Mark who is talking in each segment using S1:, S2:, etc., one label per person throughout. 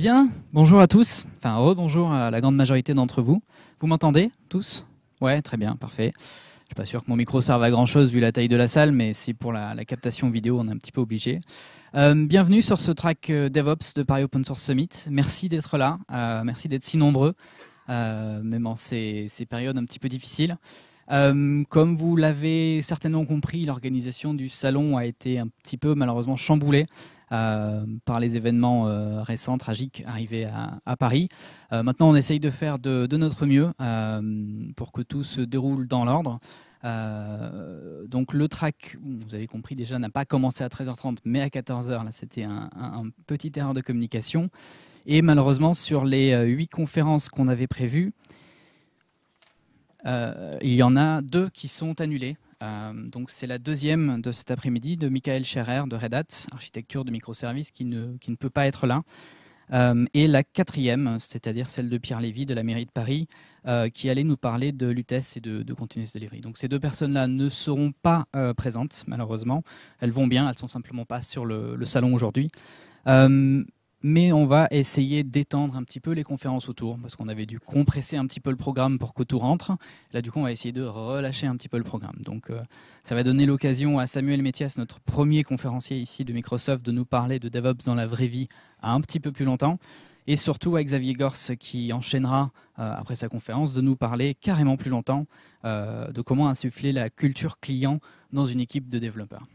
S1: Bien, bonjour à tous, enfin rebonjour à la grande majorité d'entre vous. Vous m'entendez tous Ouais, très bien, parfait. Je suis pas sûr que mon micro serve à grand chose vu la taille de la salle, mais c'est pour la, captation vidéo, on est un petit peu obligé. Euh, bienvenue sur ce track euh, DevOps de Paris Open Source Summit. Merci d'être là, euh, merci d'être si nombreux, même en ces, périodes un petit peu difficiles. comme vous l'avez certainement compris, l'organisation du salon a été un petit peu malheureusement chamboulée euh, par les événements euh, récents, tragiques, arrivés à, Paris. Euh, maintenant, on essaye de faire de, notre mieux pour que tout se déroule dans l'ordre. donc le track, vous avez compris déjà, n'a pas commencé à 13h30, mais à 14h. Là, c'était un, petit erreur de communication. Et malheureusement, sur les huit conférences qu'on avait prévues, il y en a deux qui sont annulées. Euh, donc c'est la deuxième de cet après-midi de Michael Scherer de Red Hat, architecture de microservices, qui ne, qui ne peut pas être là. Euh, et la quatrième, c'est-à-dire celle de Pierre Lévy de la mairie de Paris, euh, qui allait nous parler de l'UTES et de, de Continuous Delivery. Donc ces deux personnes-là ne seront pas présentes, malheureusement. Elles vont bien, elles sont simplement pas sur le, le salon aujourd'hui mais on va essayer d'étendre un petit peu les conférences autour, parce qu'on avait dû compresser un petit peu le programme pour tout rentre. Là, du coup, on va essayer de relâcher un petit peu le programme. Donc, euh, ça va donner l'occasion à Samuel Métias, notre premier conférencier ici de Microsoft, de nous parler de DevOps dans la vraie vie à un petit peu plus longtemps. Et surtout à Xavier Gors, qui enchaînera, euh, après sa conférence, de nous parler carrément plus longtemps euh, de comment insuffler la culture client dans une équipe de développeurs.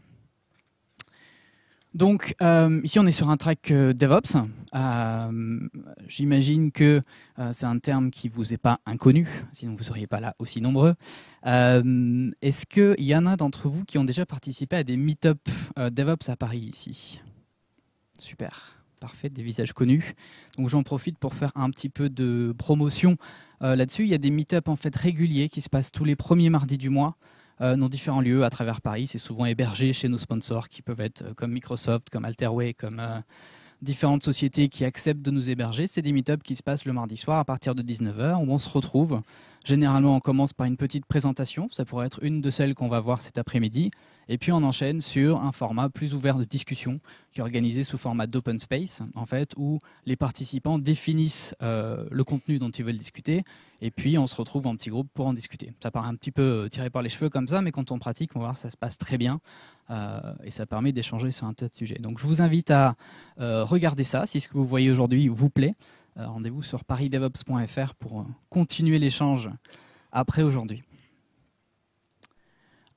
S1: Donc euh, ici on est sur un track euh, DevOps. Euh, j'imagine que c'est un terme qui vous est pas inconnu, sinon vous seriez pas là aussi nombreux. Est-ce qu'il y en a d'entre vous qui ont déjà participé à des meet-up DevOps à Paris ici Super, parfait, des visages connus. Donc j'en profite pour faire un petit peu de promotion là-dessus. Il y a des meet en fait réguliers qui se passent tous les premiers mardis du mois. Euh, nos différents lieux à travers Paris. C'est souvent hébergé chez nos sponsors qui peuvent être euh, comme Microsoft, comme Alterway, comme euh, différentes sociétés qui acceptent de nous héberger. C'est des meet-ups qui se passent le mardi soir à partir de 19h où on se retrouve. Généralement, on commence par une petite présentation. Ça pourrait être une de celles qu'on va voir cet après-midi. Et puis, on enchaîne sur un format plus ouvert de discussion qui est organisé sous format d'open space, en fait, où les participants définissent euh, le contenu dont ils veulent discuter. Et puis, on se retrouve en petit groupe pour en discuter. Ça paraît un petit peu tiré par les cheveux comme ça, mais quand on pratique, on va voir, ça se passe très bien. Euh, et ça permet d'échanger sur un tas de sujets. Donc je vous invite à euh, regarder ça, si ce que vous voyez aujourd'hui vous plaît. Euh, rendez-vous sur parisdevops.fr pour continuer l'échange après aujourd'hui.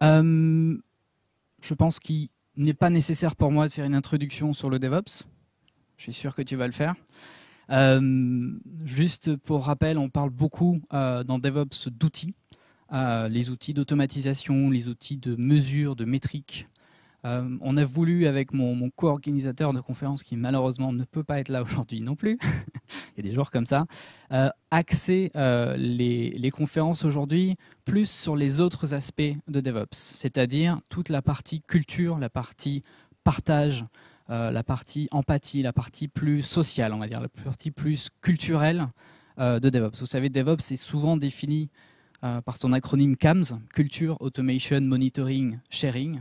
S1: je pense qu'il n'est pas nécessaire pour moi de faire une introduction sur le DevOps. Je suis sûr que tu vas le faire. juste pour rappel, on parle beaucoup dans DevOps d'outils. les outils d'automatisation, les outils de mesure, de métrique, euh, on a voulu, avec mon, co-organisateur de conférence, qui malheureusement ne peut pas être là aujourd'hui non plus, il y a des jours comme ça, euh, axer euh, les, les, conférences aujourd'hui plus sur les autres aspects de DevOps, c'est-à-dire toute la partie culture, la partie partage, la partie empathie, la partie plus sociale, on va dire, la partie plus culturelle de DevOps. Vous savez, DevOps est souvent défini par son acronyme CAMS, Culture, Automation, Monitoring, Sharing.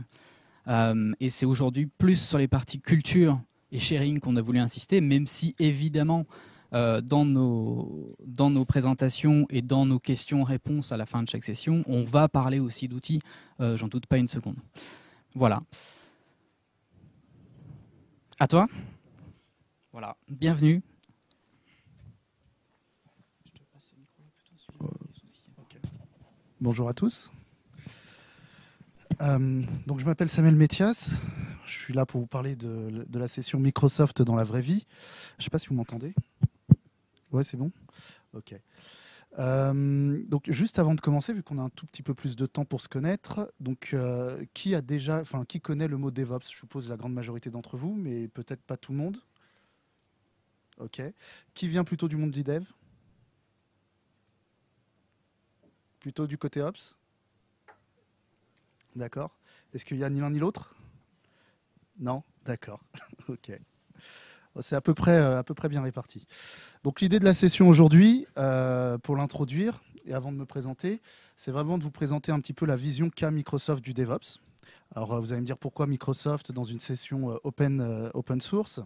S1: Euh, et c'est aujourd'hui plus sur les parties culture et sharing qu'on a voulu insister, même si évidemment euh, dans, nos, dans nos présentations et dans nos questions-réponses à la fin de chaque session, on va parler aussi d'outils, euh, j'en doute pas une seconde. Voilà. À toi Voilà, bienvenue.
S2: Bonjour à tous. Euh, donc je m'appelle Samuel Métias. Je suis là pour vous parler de, la session Microsoft dans la vraie vie. Je ne sais pas si vous m'entendez. Ouais, c'est bon. Ok. Euh, donc juste avant de commencer, vu qu'on a un tout petit peu plus de temps pour se connaître, donc euh, qui a déjà, enfin qui connaît le mot DevOps Je suppose la grande majorité d'entre vous, mais peut-être pas tout le monde. Ok. Qui vient plutôt du monde du dev Plutôt du côté ops D'accord. Est-ce qu'il y a ni l'un ni l'autre Non D'accord. ok. C'est à peu près, euh, à peu près bien réparti. Donc l'idée de la session aujourd'hui, euh, pour l'introduire et avant de me présenter, c'est vraiment de vous présenter un petit peu la vision qu'a Microsoft du DevOps. Alors euh, vous allez me dire pourquoi Microsoft dans une session open, open source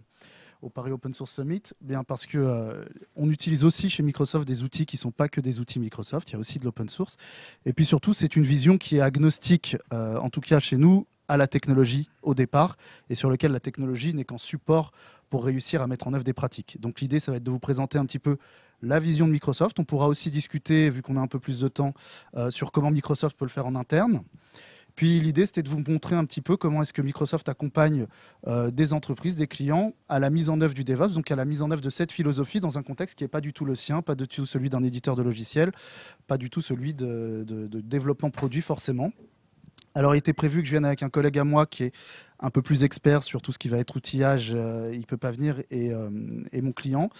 S2: au Paris Open Source Summit eh Bien parce que euh, on utilise aussi chez Microsoft des outils qui ne sont pas que des outils Microsoft, il y a aussi de l'open source. Et puis surtout, c'est une vision qui est agnostique, euh, en tout cas chez nous, à la technologie au départ, et sur lequel la technologie n'est qu'en support pour réussir à mettre en œuvre des pratiques. Donc l'idée, ça va être de vous présenter un petit peu la vision de Microsoft. On pourra aussi discuter, vu qu'on a un peu plus de temps, euh, sur comment Microsoft peut le faire en interne. Puis l'idée, c'était de vous montrer un petit peu comment est-ce que Microsoft accompagne euh, des entreprises, des clients à la mise en œuvre du DevOps, donc à la mise en œuvre de cette philosophie dans un contexte qui n'est pas du tout le sien, pas du tout celui d'un éditeur de logiciels, pas du tout celui de, développement produit forcément. Alors, il était prévu que je vienne avec un collègue à moi qui est un peu plus expert sur tout ce qui va être outillage. Euh, il ne peut pas venir et euh, mon client.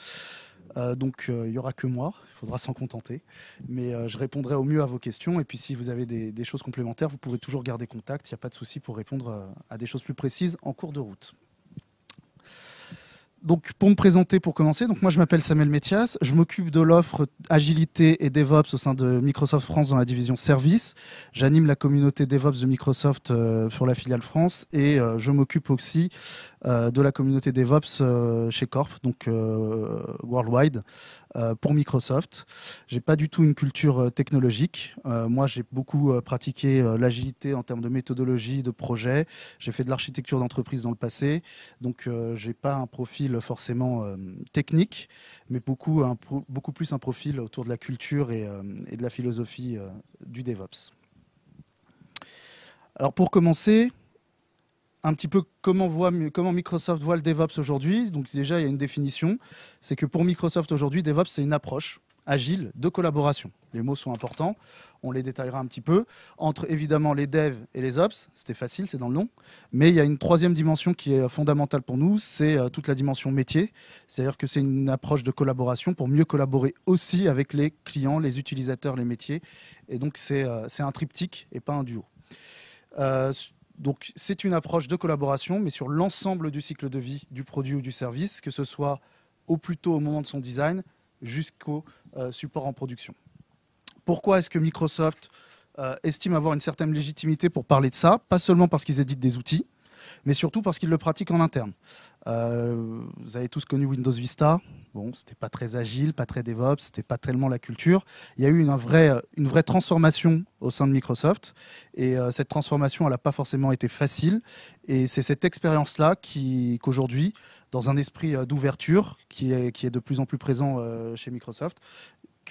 S2: Euh, donc euh, il n'y aura que moi, il faudra s'en contenter. Mais euh, je répondrai au mieux à vos questions. Et puis si vous avez des, choses complémentaires, vous pourrez toujours garder contact. Il n'y a pas de souci pour répondre à des choses plus précises en cours de route. Donc, pour me présenter, pour commencer, donc moi je m'appelle Samuel Métias, je m'occupe de l'offre Agilité et DevOps au sein de Microsoft France dans la division Service. J'anime la communauté DevOps de Microsoft sur la filiale France et je m'occupe aussi euh, de la communauté DevOps euh, chez Corp, donc euh, worldwide, pour Microsoft. J'ai pas du tout une culture technologique. moi, j'ai beaucoup pratiqué l'agilité en termes de méthodologie, de projet. J'ai fait de l'architecture d'entreprise dans le passé, donc j'ai pas un profil forcément technique, mais beaucoup beaucoup plus un profil autour de la culture et, et de la philosophie du DevOps. Alors pour commencer, un petit peu comment, voit, comment Microsoft voit le DevOps aujourd'hui. Donc déjà, il y a une définition. C'est que pour Microsoft aujourd'hui, DevOps, c'est une approche agile de collaboration. Les mots sont importants, on les détaillera un petit peu. Entre évidemment les devs et les ops, c'était facile, c'est dans le nom. Mais il y a une troisième dimension qui est fondamentale pour nous, c'est euh, toute la dimension métier. C'est-à-dire que c'est une approche de collaboration pour mieux collaborer aussi avec les clients, les utilisateurs, les métiers. Et donc c'est euh, un triptyque et pas un duo. Euh, donc c'est une approche de collaboration, mais sur l'ensemble du cycle de vie du produit ou du service, que ce soit au plus tôt au moment de son design jusqu'au euh, support en production. Pourquoi est-ce que Microsoft euh, estime avoir une certaine légitimité pour parler de ça Pas seulement parce qu'ils éditent des outils, mais surtout parce qu'ils le pratiquent en interne. Euh, vous avez tous connu Windows Vista. Bon, c'était pas très agile, pas très DevOps, c'était pas tellement la culture. Il y a eu une, vraie, une vraie transformation au sein de Microsoft. Et euh, cette transformation, elle n'a pas forcément été facile. Et c'est cette expérience-là qu'aujourd'hui, dans un esprit euh, d'ouverture qui est, qui est de plus en plus présent chez Microsoft,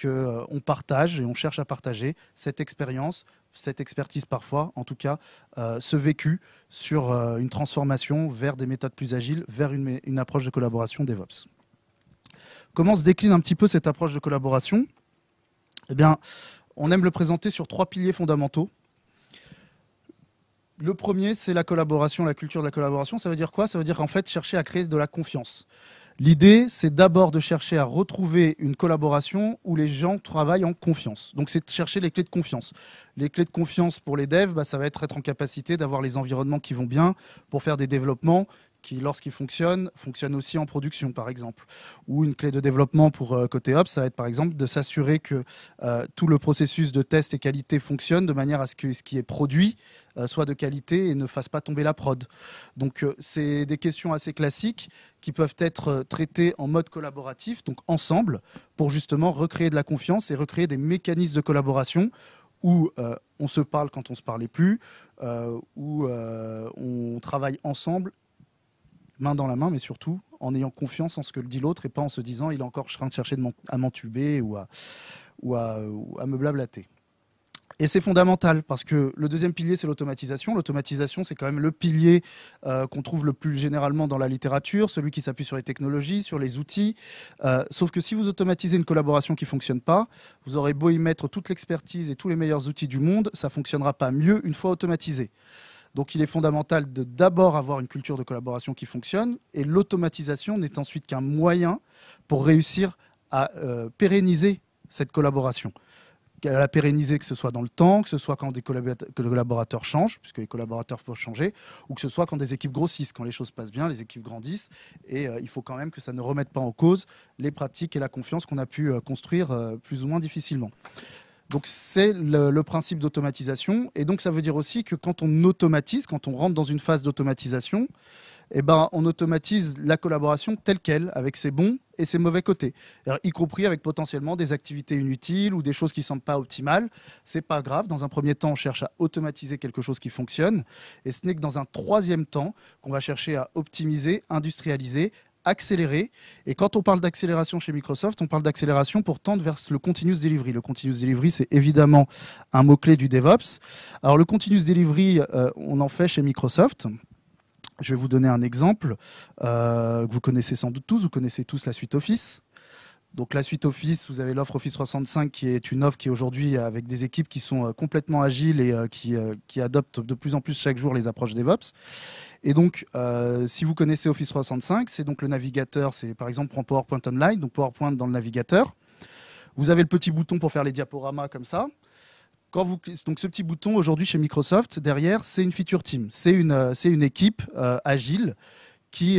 S2: euh, on partage et on cherche à partager cette expérience, cette expertise parfois, en tout cas, euh, ce vécu sur euh, une transformation vers des méthodes plus agiles, vers une, une, approche de collaboration DevOps. Comment se décline un petit peu cette approche de collaboration Eh bien, on aime le présenter sur trois piliers fondamentaux. Le premier, c'est la collaboration, la culture de la collaboration. Ça veut dire quoi Ça veut dire en fait chercher à créer de la confiance. L'idée, c'est d'abord de chercher à retrouver une collaboration où les gens travaillent en confiance. Donc, c'est de chercher les clés de confiance. Les clés de confiance pour les devs, bah, ça va être être en capacité d'avoir les environnements qui vont bien pour faire des développements qui, lorsqu'il fonctionne, fonctionne aussi en production, par exemple. Ou une clé de développement pour euh, côté Hop, ça va être, par exemple, de s'assurer que euh, tout le processus de test et qualité fonctionne de manière à ce que ce qui est produit euh, soit de qualité et ne fasse pas tomber la prod. Donc, c'est des questions assez classiques qui peuvent être traitées en mode collaboratif, donc ensemble, pour justement recréer de la confiance et recréer des mécanismes de collaboration où on se parle quand on se parlait plus, où on travaille ensemble main dans la main, mais surtout en ayant confiance en ce que dit l'autre et pas en se disant il est encore en train de chercher à m'entuber ou à, me blablater. Et c'est fondamental parce que le deuxième pilier, c'est l'automatisation. L'automatisation, c'est quand même le pilier euh, qu'on trouve le plus généralement dans la littérature, celui qui s'appuie sur les technologies, sur les outils. Euh, sauf que si vous automatisez une collaboration qui ne fonctionne pas, vous aurez beau y mettre toute l'expertise et tous les meilleurs outils du monde, ça ne fonctionnera pas mieux une fois automatisé. Donc il est fondamental de d'abord avoir une culture de collaboration qui fonctionne et l'automatisation n'est ensuite qu'un moyen pour réussir à euh, pérenniser cette collaboration. Qu'elle la pérenniser, que ce soit dans le temps, que ce soit quand des collaborateurs changent, puisque les collaborateurs peuvent changer, ou que ce soit quand des équipes grossissent, quand les choses passent bien, les équipes grandissent, et euh, il faut quand même que ça ne remette pas en cause les pratiques et la confiance qu'on a pu euh, construire plus ou moins difficilement. Donc c'est le, principe d'automatisation. Et donc ça veut dire aussi que quand on automatise, quand on rentre dans une phase d'automatisation, eh ben, on automatise la collaboration telle qu'elle, avec ses bons et ses mauvais côtés, y compris avec potentiellement des activités inutiles ou des choses qui ne semblent pas optimales. C'est pas grave. Dans un premier temps, on cherche à automatiser quelque chose qui fonctionne, et ce n'est que dans un troisième temps qu'on va chercher à optimiser, industrialiser, accélérer. Et quand on parle d'accélération chez Microsoft, on parle d'accélération pour tendre vers le continuous delivery. Le continuous delivery, c'est évidemment un mot-clé du DevOps. Alors le continuous delivery, euh, on en fait chez Microsoft. Je vais vous donner un exemple euh, que vous connaissez sans doute tous. Vous connaissez tous la suite Office. Donc la suite Office, vous avez l'offre Office 365 qui est une offre qui aujourd'hui avec des équipes qui sont euh, complètement agiles et qui, qui adoptent de plus en plus chaque jour les approches DevOps. Et donc, euh, si vous connaissez Office 365, c'est donc le navigateur, c'est par exemple, prend PowerPoint Online, donc PowerPoint dans le navigateur. Vous avez le petit bouton pour faire les diaporamas comme ça. Quand donc ce petit bouton aujourd'hui chez Microsoft, derrière, c'est une feature team. C'est une, euh, équipe euh, agile qui,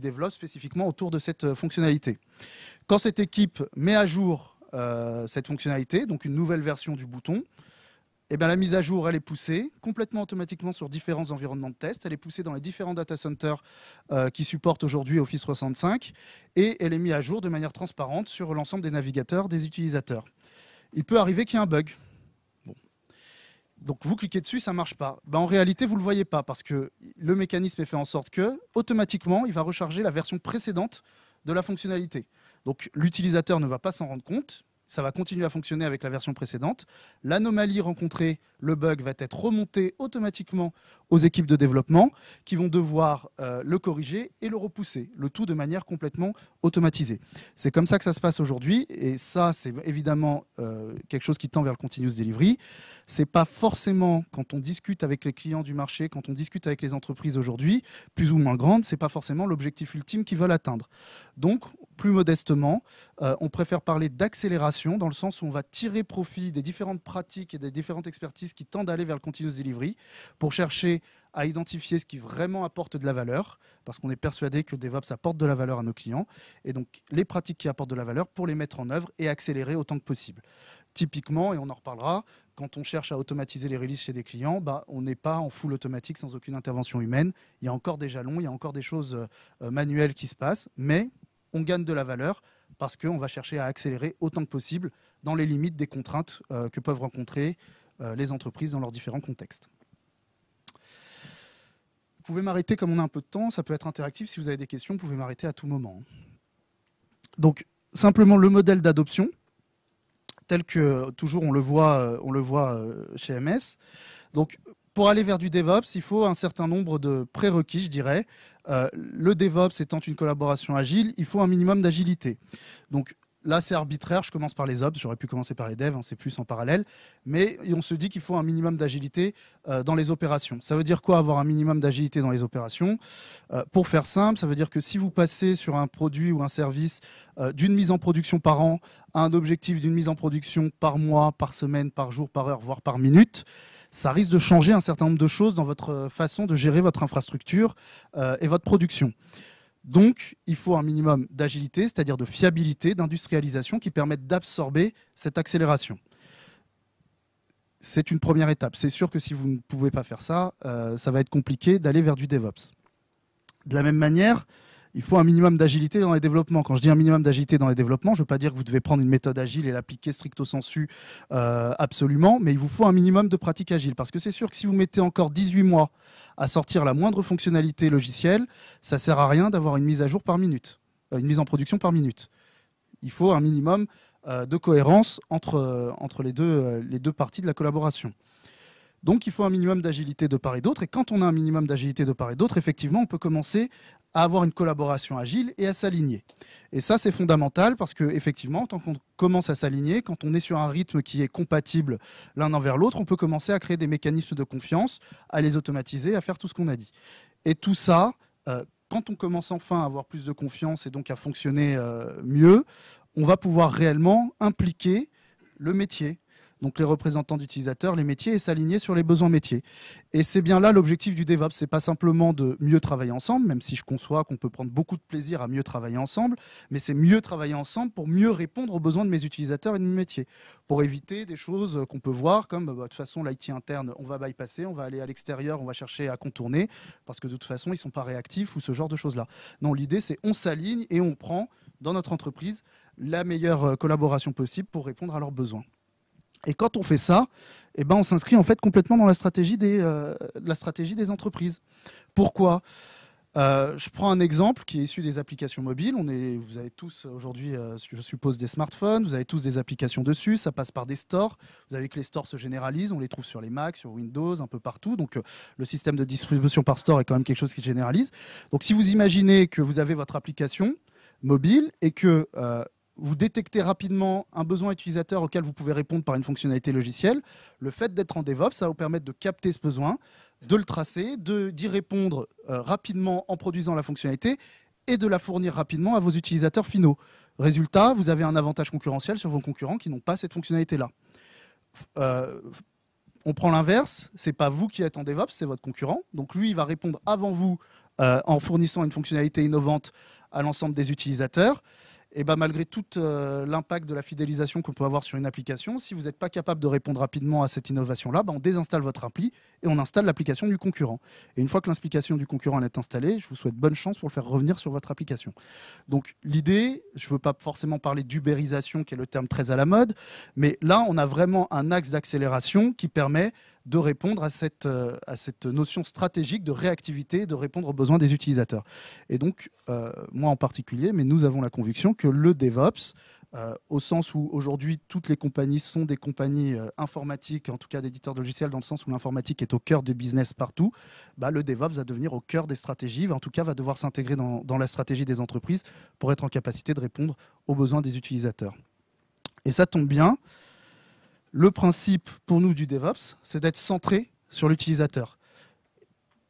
S2: développe spécifiquement autour de cette fonctionnalité. Quand cette équipe met à jour cette fonctionnalité, donc une nouvelle version du bouton, eh la mise à jour, elle est poussée complètement automatiquement sur différents environnements de test. Elle est poussée dans les différents data centers euh, qui supportent aujourd'hui Office 365 et elle est mise à jour de manière transparente sur l'ensemble des navigateurs, des utilisateurs. Il peut arriver qu'il y ait un bug. Donc vous cliquez dessus, ça ne marche pas. Ben, en réalité, vous ne le voyez pas parce que le mécanisme est fait en sorte que, automatiquement, il va recharger la version précédente de la fonctionnalité. Donc l'utilisateur ne va pas s'en rendre compte, ça va continuer à fonctionner avec la version précédente. L'anomalie rencontrée le bug va être remonté automatiquement aux équipes de développement qui vont devoir euh, le corriger et le repousser, le tout de manière complètement automatisée. C'est comme ça que ça se passe aujourd'hui et ça, c'est évidemment euh, quelque chose qui tend vers le continuous delivery. C'est pas forcément quand on discute avec les clients du marché, quand on discute avec les entreprises aujourd'hui, plus ou moins grandes, c'est pas forcément l'objectif ultime qu'ils veulent atteindre. Donc, plus modestement, euh, on préfère parler d'accélération dans le sens où on va tirer profit des différentes pratiques et des différentes expertises qui tendent à aller vers le continuous delivery pour chercher à identifier ce qui vraiment apporte de la valeur, parce qu'on est persuadé que DevOps apporte de la valeur à nos clients, et donc les pratiques qui apportent de la valeur pour les mettre en œuvre et accélérer autant que possible. Typiquement, et on en reparlera, quand on cherche à automatiser les releases chez des clients, bah, on n'est pas en full automatique sans aucune intervention humaine. Il y a encore des jalons, il y a encore des choses euh, manuelles qui se passent, mais on gagne de la valeur parce qu'on va chercher à accélérer autant que possible dans les limites des contraintes euh, que peuvent rencontrer euh, les entreprises dans leurs différents contextes. Vous pouvez m'arrêter comme on a un peu de temps, ça peut être interactif. Si vous avez des questions, vous pouvez m'arrêter à tout moment. Donc, simplement le modèle d'adoption, tel que toujours on le voit, euh, on le voit euh, chez MS. Donc, pour aller vers du DevOps, il faut un certain nombre de prérequis, je dirais. le DevOps étant une collaboration agile, il faut un minimum d'agilité. Donc, Là, c'est arbitraire. Je commence par les ops. J'aurais pu commencer par les devs. Hein, c'est plus en parallèle. Mais on se dit qu'il faut un minimum d'agilité euh, dans les opérations. Ça veut dire quoi avoir un minimum d'agilité dans les opérations euh, Pour faire simple, ça veut dire que si vous passez sur un produit ou un service euh, d'une mise en production par an à un objectif d'une mise en production par mois, par semaine, par jour, par heure, voire par minute, ça risque de changer un certain nombre de choses dans votre façon de gérer votre infrastructure et votre production. Donc, il faut un minimum d'agilité, c'est-à-dire de fiabilité, d'industrialisation qui permettent d'absorber cette accélération. C'est une première étape. C'est sûr que si vous ne pouvez pas faire ça, euh, ça va être compliqué d'aller vers du DevOps. De la même manière, il faut un minimum d'agilité dans les développements. Quand je dis un minimum d'agilité dans les développements, je ne veux pas dire que vous devez prendre une méthode agile et l'appliquer stricto sensu euh, absolument, mais il vous faut un minimum de pratique agile. Parce que c'est sûr que si vous mettez encore 18 mois à sortir la moindre fonctionnalité logicielle, ça ne sert à rien d'avoir une mise à jour par minute, euh, une mise en production par minute. Il faut un minimum euh, de cohérence entre, entre les, deux, les deux parties de la collaboration. Donc il faut un minimum d'agilité de part et d'autre. Et quand on a un minimum d'agilité de part et d'autre, effectivement, on peut commencer à avoir une collaboration agile et à s'aligner. Et ça, c'est fondamental parce que effectivement, tant qu'on commence à s'aligner, quand on est sur un rythme qui est compatible l'un envers l'autre, on peut commencer à créer des mécanismes de confiance, à les automatiser, à faire tout ce qu'on a dit. Et tout ça, euh, quand on commence enfin à avoir plus de confiance et donc à fonctionner euh, mieux, on va pouvoir réellement impliquer le métier, donc les représentants d'utilisateurs, les métiers, et s'aligner sur les besoins métiers. Et c'est bien là l'objectif du DevOps, c'est pas simplement de mieux travailler ensemble, même si je conçois qu'on peut prendre beaucoup de plaisir à mieux travailler ensemble, mais c'est mieux travailler ensemble pour mieux répondre aux besoins de mes utilisateurs et de mes métiers, pour éviter des choses qu'on peut voir comme bah, bah, de toute façon l'IT interne, on va bypasser, on va aller à l'extérieur, on va chercher à contourner, parce que de toute façon ils sont pas réactifs ou ce genre de choses-là. Non, l'idée c'est on s'aligne et on prend dans notre entreprise la meilleure euh, collaboration possible pour répondre à leurs besoins. Et quand on fait ça, eh ben on s'inscrit en fait complètement dans la stratégie des, euh, la stratégie des entreprises. Pourquoi euh, je prends un exemple qui est issu des applications mobiles. On est, vous avez tous aujourd'hui, euh, je suppose, des smartphones, vous avez tous des applications dessus, ça passe par des stores. Vous avez que les stores se généralisent, on les trouve sur les Macs, sur Windows, un peu partout. Donc le système de distribution par store est quand même quelque chose qui se généralise. Donc si vous imaginez que vous avez votre application mobile et que vous détectez rapidement un besoin utilisateur auquel vous pouvez répondre par une fonctionnalité logicielle. Le fait d'être en DevOps, ça va vous permettre de capter ce besoin, de le tracer, d'y répondre euh, rapidement en produisant la fonctionnalité et de la fournir rapidement à vos utilisateurs finaux. Résultat, vous avez un avantage concurrentiel sur vos concurrents qui n'ont pas cette fonctionnalité-là. Euh, on prend l'inverse, c'est pas vous qui êtes en DevOps, c'est votre concurrent. Donc lui, il va répondre avant vous euh, en fournissant une fonctionnalité innovante à l'ensemble des utilisateurs et ben malgré tout euh, l'impact de la fidélisation qu'on peut avoir sur une application, si vous n'êtes pas capable de répondre rapidement à cette innovation-là, ben, on désinstalle votre appli et on installe l'application du concurrent. Et une fois que l'application du concurrent est installée, je vous souhaite bonne chance pour le faire revenir sur votre application. Donc l'idée, je ne veux pas forcément parler d'ubérisation, qui est le terme très à la mode, mais là, on a vraiment un axe d'accélération qui permet de répondre à cette, euh, à cette notion stratégique de réactivité, de répondre aux besoins des utilisateurs. Et donc, euh, moi en particulier, mais nous avons la conviction que le DevOps, euh, au sens où aujourd'hui toutes les compagnies sont des compagnies informatiques, en tout cas d'éditeurs de logiciels, dans le sens où l'informatique est au cœur du business partout, bah, le DevOps va devenir au cœur des stratégies, en tout cas va devoir s'intégrer dans la stratégie des entreprises pour être en capacité de répondre aux besoins des utilisateurs. Et ça tombe bien, le principe pour nous du DevOps, c'est d'être centré sur l'utilisateur.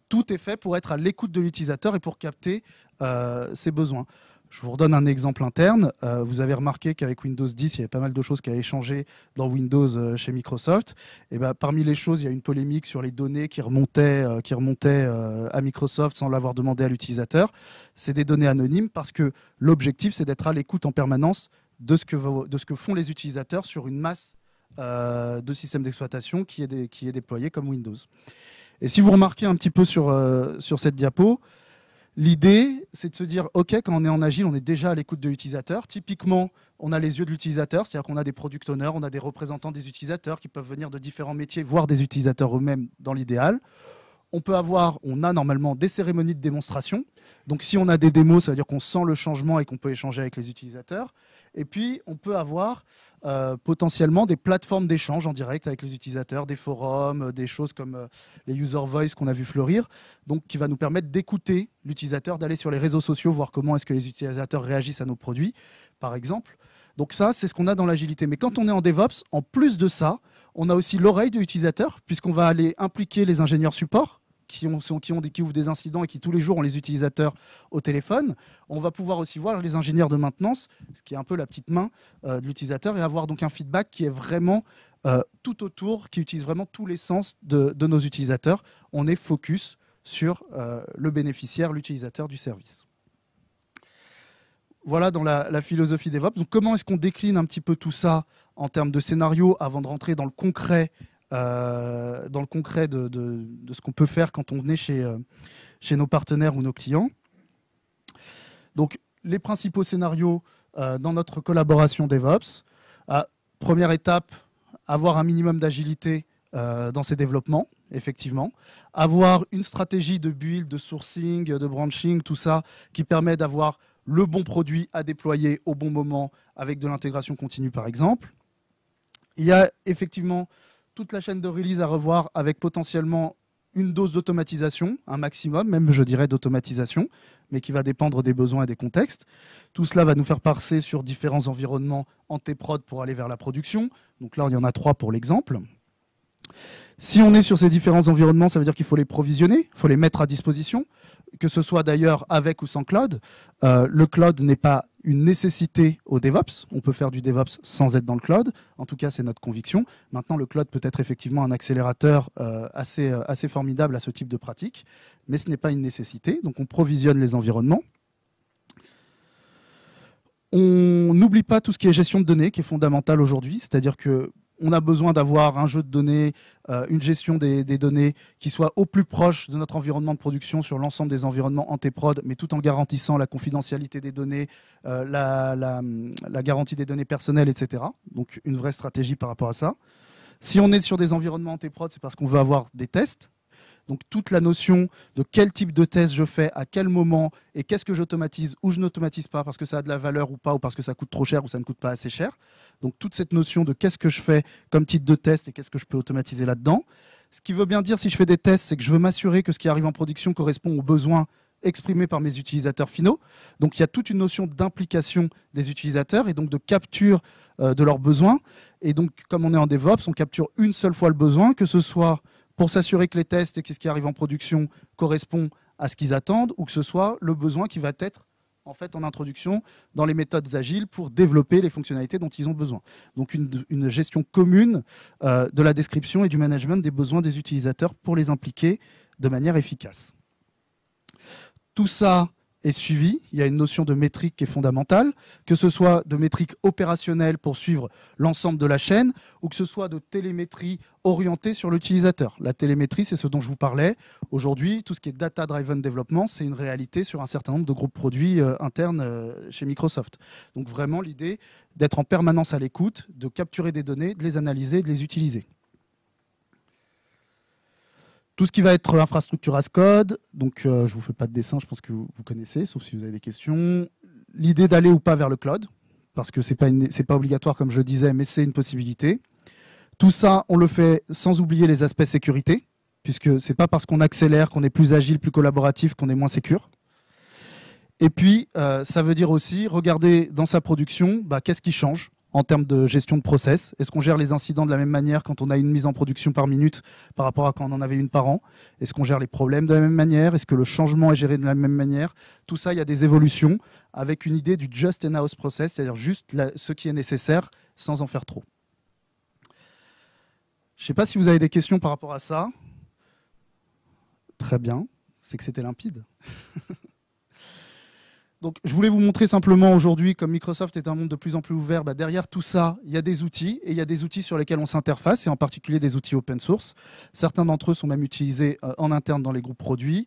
S2: Tout est fait pour être à l'écoute de l'utilisateur et pour capter euh, ses besoins. Je vous redonne un exemple interne. Euh, vous avez remarqué qu'avec Windows 10, il y avait pas mal de choses qui avaient changé dans Windows euh, chez Microsoft. Et eh ben, parmi les choses, il y a une polémique sur les données qui remontaient, qui remontaient à Microsoft sans l'avoir demandé à l'utilisateur. C'est des données anonymes parce que l'objectif, c'est d'être à l'écoute en permanence de ce, que, de ce que font les utilisateurs sur une masse euh, de système d'exploitation qui, est qui est déployé comme Windows. Et si vous remarquez un petit peu sur, euh, sur cette diapo, l'idée, c'est de se dire, OK, quand on est en agile, on est déjà à l'écoute de l'utilisateur. Typiquement, on a les yeux de l'utilisateur, c'est-à-dire qu'on a des product owners, on a des représentants des utilisateurs qui peuvent venir de différents métiers, voire des utilisateurs eux-mêmes dans l'idéal. On peut avoir, on a normalement des cérémonies de démonstration. Donc si on a des démos, ça veut dire qu'on sent le changement et qu'on peut échanger avec les utilisateurs. Et puis, on peut avoir euh, potentiellement des plateformes d'échange en direct avec les utilisateurs, des forums, des choses comme euh, les user voice qu'on a vu fleurir, donc qui va nous permettre d'écouter l'utilisateur, d'aller sur les réseaux sociaux, voir comment est-ce que les utilisateurs réagissent à nos produits, par exemple. Donc ça, c'est ce qu'on a dans l'agilité. Mais quand on est en DevOps, en plus de ça, on a aussi l'oreille de l'utilisateur, puisqu'on va aller impliquer les ingénieurs support qui, ont, qui, des, ouvrent des incidents et qui tous les jours ont les utilisateurs au téléphone. On va pouvoir aussi voir les ingénieurs de maintenance, ce qui est un peu la petite main euh, de l'utilisateur, et avoir donc un feedback qui est vraiment euh, tout autour, qui utilise vraiment tous les sens de, nos utilisateurs. On est focus sur euh, le bénéficiaire, l'utilisateur du service. Voilà dans la, philosophie DevOps. Donc comment est-ce qu'on décline un petit peu tout ça en termes de scénario avant de rentrer dans le concret euh, dans le concret de, ce qu'on peut faire quand on est chez, euh, chez nos partenaires ou nos clients. Donc, les principaux scénarios euh, dans notre collaboration DevOps. première étape, avoir un minimum d'agilité dans ses développements, effectivement. Avoir une stratégie de build, de sourcing, de branching, tout ça, qui permet d'avoir le bon produit à déployer au bon moment avec de l'intégration continue, par exemple. Il y a effectivement toute la chaîne de release à revoir avec potentiellement une dose d'automatisation, un maximum, même je dirais d'automatisation, mais qui va dépendre des besoins et des contextes. Tout cela va nous faire passer sur différents environnements en prod pour aller vers la production. Donc là, il y en a trois pour l'exemple. Si on est sur ces différents environnements, ça veut dire qu'il faut les provisionner, il faut les mettre à disposition, que ce soit d'ailleurs avec ou sans cloud. Euh, le cloud n'est pas une nécessité au DevOps. On peut faire du DevOps sans être dans le cloud. En tout cas, c'est notre conviction. Maintenant, le cloud peut être effectivement un accélérateur euh, assez, euh, assez formidable à ce type de pratique, mais ce n'est pas une nécessité. Donc, on provisionne les environnements. On n'oublie pas tout ce qui est gestion de données, qui est fondamental aujourd'hui. C'est-à-dire que on a besoin d'avoir un jeu de données, euh, une gestion des, données qui soit au plus proche de notre environnement de production sur l'ensemble des environnements anté-prod, mais tout en garantissant la confidentialité des données, euh, la, la, garantie des données personnelles, etc. Donc une vraie stratégie par rapport à ça. Si on est sur des environnements anté-prod, c'est parce qu'on veut avoir des tests. Donc toute la notion de quel type de test je fais, à quel moment, et qu'est-ce que j'automatise ou je n'automatise pas parce que ça a de la valeur ou pas, ou parce que ça coûte trop cher ou ça ne coûte pas assez cher. Donc toute cette notion de qu'est-ce que je fais comme type de test et qu'est-ce que je peux automatiser là-dedans. Ce qui veut bien dire si je fais des tests, c'est que je veux m'assurer que ce qui arrive en production correspond aux besoins exprimés par mes utilisateurs finaux. Donc il y a toute une notion d'implication des utilisateurs et donc de capture euh, de leurs besoins. Et donc comme on est en DevOps, on capture une seule fois le besoin, que ce soit pour s'assurer que les tests et ce qui arrive en production correspond à ce qu'ils attendent ou que ce soit le besoin qui va être en fait en introduction dans les méthodes agiles pour développer les fonctionnalités dont ils ont besoin. Donc une, gestion commune euh, de la description et du management des besoins des utilisateurs pour les impliquer de manière efficace. Tout ça suivi. Il y a une notion de métrique qui est fondamentale, que ce soit de métrique opérationnelle pour suivre l'ensemble de la chaîne, ou que ce soit de télémétrie orientée sur l'utilisateur. La télémétrie, c'est ce dont je vous parlais. Aujourd'hui, tout ce qui est data-driven Development, c'est une réalité sur un certain nombre de groupes produits euh, internes euh, chez Microsoft. Donc vraiment l'idée d'être en permanence à l'écoute, de capturer des données, de les analyser, de les utiliser. Tout ce qui va être infrastructure as code, donc euh, je ne vous fais pas de dessin, je pense que vous, connaissez, sauf si vous avez des questions. L'idée d'aller ou pas vers le cloud, parce que ce n'est pas, pas obligatoire comme je le disais, mais c'est une possibilité. Tout ça, on le fait sans oublier les aspects sécurité, puisque ce n'est pas parce qu'on accélère qu'on est plus agile, plus collaboratif, qu'on est moins sécur. Et puis, euh, ça veut dire aussi regarder dans sa production, bah, qu'est-ce qui change en termes de gestion de process Est-ce qu'on gère les incidents de la même manière quand on a une mise en production par minute par rapport à quand on en avait une par an Est-ce qu'on gère les problèmes de la même manière Est-ce que le changement est géré de la même manière Tout ça, il y a des évolutions avec une idée du just in house process, c'est-à-dire juste ce qui est nécessaire sans en faire trop. Je ne sais pas si vous avez des questions par rapport à ça. Très bien, c'est que c'était limpide. Donc, je voulais vous montrer simplement aujourd'hui, comme Microsoft est un monde de plus en plus ouvert, bah, derrière tout ça, il y a des outils et il y a des outils sur lesquels on s'interface, et en particulier des outils open source. Certains d'entre eux sont même utilisés euh, en interne dans les groupes produits.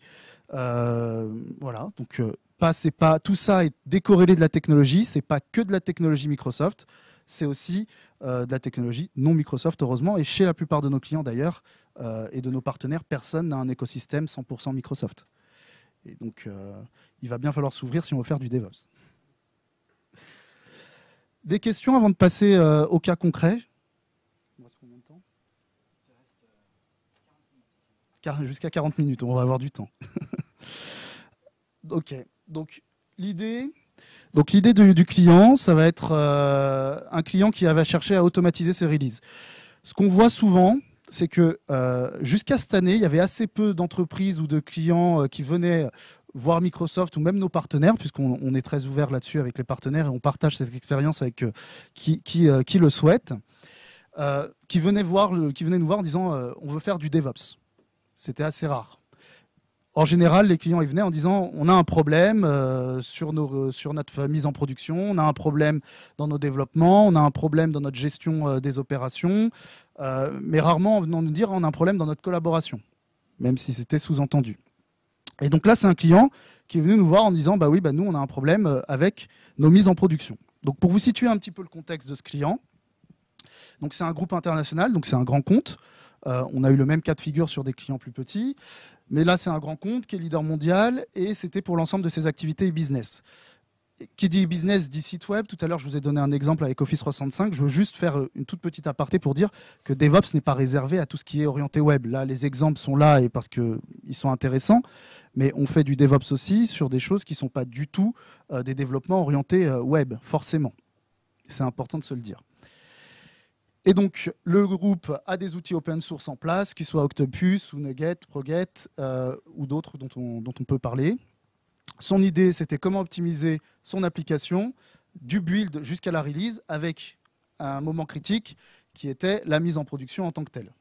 S2: Euh, voilà, donc euh, pas, pas, tout ça est décorrélé de la technologie, c'est pas que de la technologie Microsoft, c'est aussi de la technologie non Microsoft, heureusement, et chez la plupart de nos clients d'ailleurs et de nos partenaires, personne n'a un écosystème 100% Microsoft donc, euh, il va bien falloir s'ouvrir si on veut faire du DevOps. Des questions avant de passer euh, au cas concret Jusqu'à 40 minutes, on va avoir du temps. ok, donc l'idée, donc l'idée du, client, ça va être euh, un client qui va chercher à automatiser ses releases. Ce qu'on voit souvent, c'est que euh, jusqu'à cette année, il y avait assez peu d'entreprises ou de clients euh, qui venaient voir Microsoft ou même nos partenaires, puisqu'on est très ouvert là-dessus avec les partenaires et on partage cette expérience avec euh, qui, le souhaite, qui, venaient voir qui venaient nous voir en disant on veut faire du DevOps. C'était assez rare en général, les clients, ils venaient en disant on a un problème euh, euh, sur, notre mise en production, on a un problème dans nos développements, on a un problème dans notre gestion euh, des opérations, mais rarement en venant nous dire on a un problème dans notre collaboration, même si c'était sous-entendu. Et donc là, c'est un client qui est venu nous voir en disant bah oui, bah nous, on a un problème avec nos mises en production. Donc pour vous situer un petit peu le contexte de ce client, donc c'est un groupe international, donc c'est un grand compte. Euh, on a eu le même cas de figure sur des clients plus petits. Mais là, c'est un grand compte qui est leader mondial et c'était pour l'ensemble de ses activités business. Qui dit business dit site web. Tout à l'heure, je vous ai donné un exemple avec Office 365. Je veux juste faire euh, une toute petite aparté pour dire que DevOps n'est pas réservé à tout ce qui est orienté web. Là, les exemples sont là et parce qu'ils sont intéressants. Mais on fait du DevOps aussi sur des choses qui ne sont pas du tout euh, des développements orientés web, forcément. C'est important de se le dire. Et donc, le groupe a des outils open source en place, qu'ils soient Octopus ou Nugget, Proget euh, ou d'autres dont on, peut parler. Son idée, c'était comment optimiser son application du build jusqu'à la release avec un moment critique qui était la mise en production en tant que telle.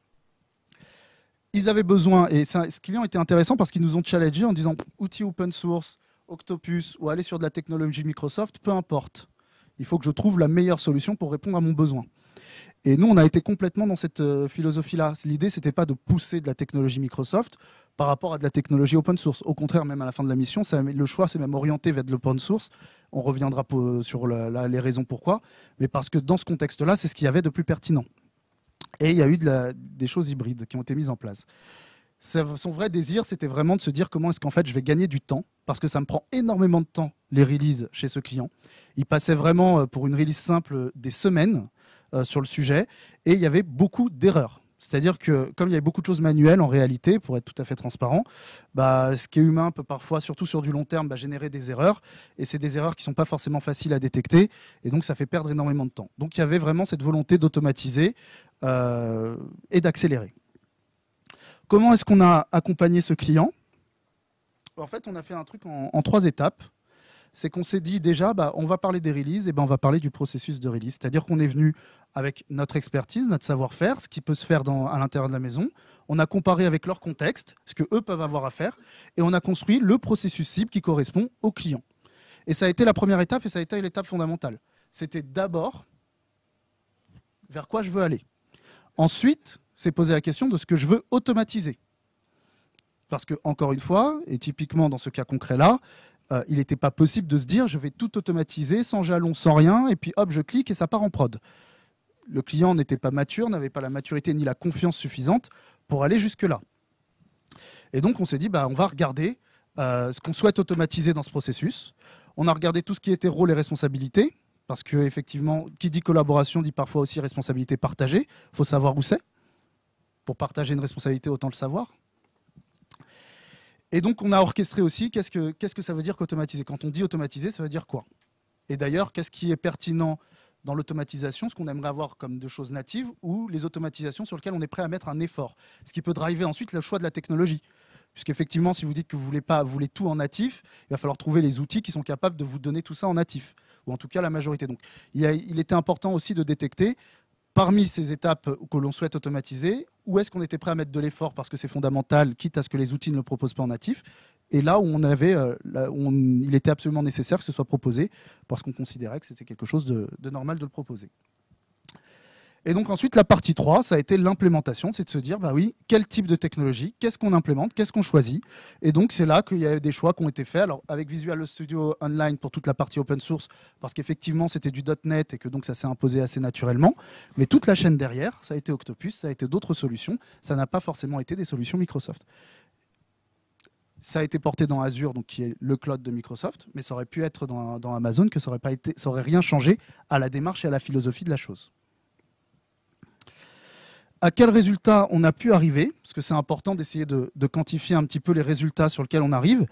S2: Ils avaient besoin, et ce client était intéressant parce qu'ils nous ont challengés en disant outils open source, Octopus ou aller sur de la technologie Microsoft, peu importe. Il faut que je trouve la meilleure solution pour répondre à mon besoin. Et nous, on a été complètement dans cette euh, philosophie-là. L'idée, n'était pas de pousser de la technologie Microsoft par rapport à de la technologie open source. Au contraire, même à la fin de la mission, le choix s'est même orienté vers de l'open source. On reviendra euh, sur les raisons pourquoi, mais parce que dans ce contexte-là, c'est ce qu'il y avait de plus pertinent. Et il y a eu de des choses hybrides qui ont été mises en place. Son vrai désir, c'était vraiment de se dire comment est-ce qu'en fait je vais gagner du temps, parce que ça me prend énormément de temps les releases chez ce client. Il passait vraiment euh, pour une release simple des semaines euh, sur le sujet, et il y avait beaucoup d'erreurs. C'est-à-dire que comme il y avait beaucoup de choses manuelles en réalité, pour être tout à fait transparent, bah, ce qui est humain peut parfois, surtout sur du long terme, bah, générer des erreurs. Et c'est des erreurs qui ne sont pas forcément faciles à détecter. Et donc ça fait perdre énormément de temps. Donc il y avait vraiment cette volonté d'automatiser euh, et d'accélérer. Comment est-ce qu'on a accompagné ce client En fait, on a fait un truc en trois étapes c'est qu'on s'est dit déjà, bah, on va parler des releases, et ben, on va parler du processus de release. C'est-à-dire qu'on est venu avec notre expertise, notre savoir-faire, ce qui peut se faire à l'intérieur de la maison. On a comparé avec leur contexte, ce que eux peuvent avoir à faire, et on a construit le processus cible qui correspond au client. Et ça a été la première étape, et ça a été l'étape fondamentale. C'était d'abord vers quoi je veux aller. Ensuite, c'est poser la question de ce que je veux automatiser. Parce que, encore une fois, et typiquement dans ce cas concret-là, euh, il n'était pas possible de se dire je vais tout automatiser sans jalon, sans rien, et puis hop, je clique et ça part en prod. Le client n'était pas mature, n'avait pas la maturité ni la confiance suffisante pour aller jusque-là. Et donc on s'est dit, bah, on va regarder euh, ce qu'on souhaite automatiser dans ce processus. On a regardé tout ce qui était rôle et responsabilité, parce que effectivement, qui dit collaboration dit parfois aussi responsabilité partagée. Il faut savoir où c'est. Pour partager une responsabilité, autant le savoir. Et donc, on a orchestré aussi qu'est-ce que, ça veut dire qu'automatiser. Quand on dit automatiser, ça veut dire quoi Et d'ailleurs, qu'est-ce qui est pertinent dans l'automatisation, ce qu'on aimerait avoir comme deux choses natives ou les automatisations sur lesquelles on est prêt à mettre un effort, ce qui peut driver ensuite le choix de la technologie. Puisqu'effectivement, si vous dites que vous voulez pas, voulez tout en natif, il va falloir trouver les outils qui sont capables de vous donner tout ça en natif, ou en tout cas la majorité. Donc, il était important aussi de détecter parmi ces étapes que l'on souhaite automatiser, où est-ce qu'on était prêt à mettre de l'effort parce que c'est fondamental, quitte à ce que les outils ne le proposent pas en natif, et là où on avait, euh, il était absolument nécessaire que ce soit proposé parce qu'on considérait que c'était quelque chose de normal de le proposer. Et donc ensuite, la partie 3, ça a été l'implémentation, c'est de se dire, bah oui, quel type de technologie, qu'est-ce qu'on implémente, qu'est-ce qu'on choisit. Et donc c'est là qu'il y a eu des choix qui ont été faits. Alors avec Visual Studio Online pour toute la partie open source, parce qu'effectivement c'était du .NET et que donc ça s'est imposé assez naturellement. Mais toute la chaîne derrière, ça a été Octopus, ça a été d'autres solutions. Ça n'a pas forcément été des solutions Microsoft. Ça a été porté dans Azure, donc qui est le cloud de Microsoft, mais ça aurait pu être dans, Amazon, que ça n'aurait ça aurait rien changé à la démarche et à la philosophie de la chose à quel résultat on a pu arriver, parce que c'est important d'essayer de, quantifier un petit peu les résultats sur lesquels on arrive,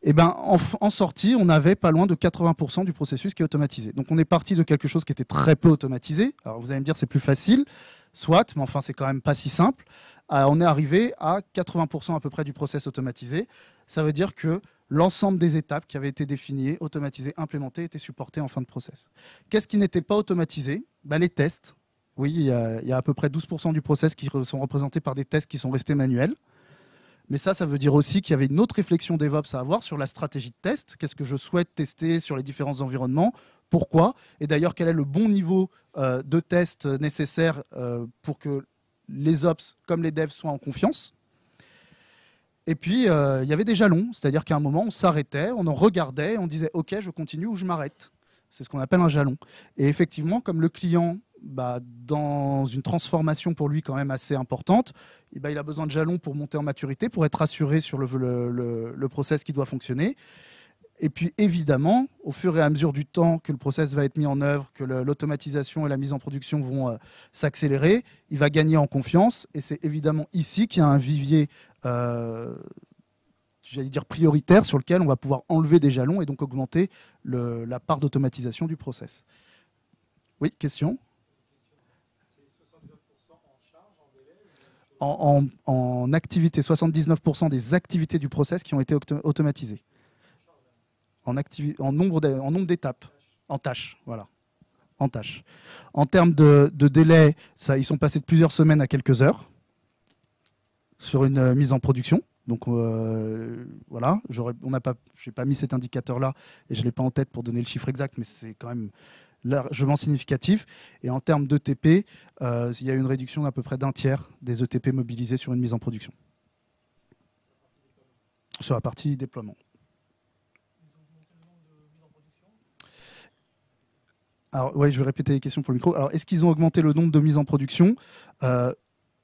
S2: et eh ben, en, sortie, on avait pas loin de 80% du processus qui est automatisé. Donc on est parti de quelque chose qui était très peu automatisé. Alors vous allez me dire c'est plus facile, soit, mais enfin c'est quand même pas si simple. Euh, on est arrivé à 80% à peu près du process automatisé. Ça veut dire que l'ensemble des étapes qui avaient été définies, automatisées, implémentées, étaient supportées en fin de process. Qu'est-ce qui n'était pas automatisé ben, Les tests, oui, il y, a, à peu près 12% du process qui sont représentés par des tests qui sont restés manuels. Mais ça, ça veut dire aussi qu'il y avait une autre réflexion DevOps à avoir sur la stratégie de test. Qu'est-ce que je souhaite tester sur les différents environnements Pourquoi Et d'ailleurs, quel est le bon niveau euh, de test nécessaire euh, pour que les ops comme les devs soient en confiance et puis, euh, il y avait des jalons, c'est-à-dire qu'à un moment, on s'arrêtait, on en regardait, on disait OK, je continue ou je m'arrête. C'est ce qu'on appelle un jalon. Et effectivement, comme le client bah, dans une transformation pour lui quand même assez importante, eh ben, il a besoin de jalons pour monter en maturité, pour être assuré sur le, process qui doit fonctionner. Et puis évidemment, au fur et à mesure du temps que le process va être mis en œuvre, que l'automatisation et la mise en production vont euh, s'accélérer, il va gagner en confiance. Et c'est évidemment ici qu'il y a un vivier, euh, j'allais dire prioritaire, sur lequel on va pouvoir enlever des jalons et donc augmenter la part d'automatisation du process. Oui, question en, activité, 79% des activités du process qui ont été automatisées. En, nombre d'étapes, en tâches, voilà. En tâches. En termes de, délai, ça, ils sont passés de plusieurs semaines à quelques heures sur une euh, mise en production. Donc euh, voilà, pas, pas mis cet indicateur là et je l'ai pas en tête pour donner le chiffre exact, mais c'est quand même largement significatif. Et en termes d'ETP, euh, il y a une réduction d'à peu près d'un tiers des ETP mobilisés sur une mise en production. Sur la partie déploiement. Alors, ouais, je vais répéter les questions pour le micro. Alors, est-ce qu'ils ont augmenté le nombre de mises en production euh,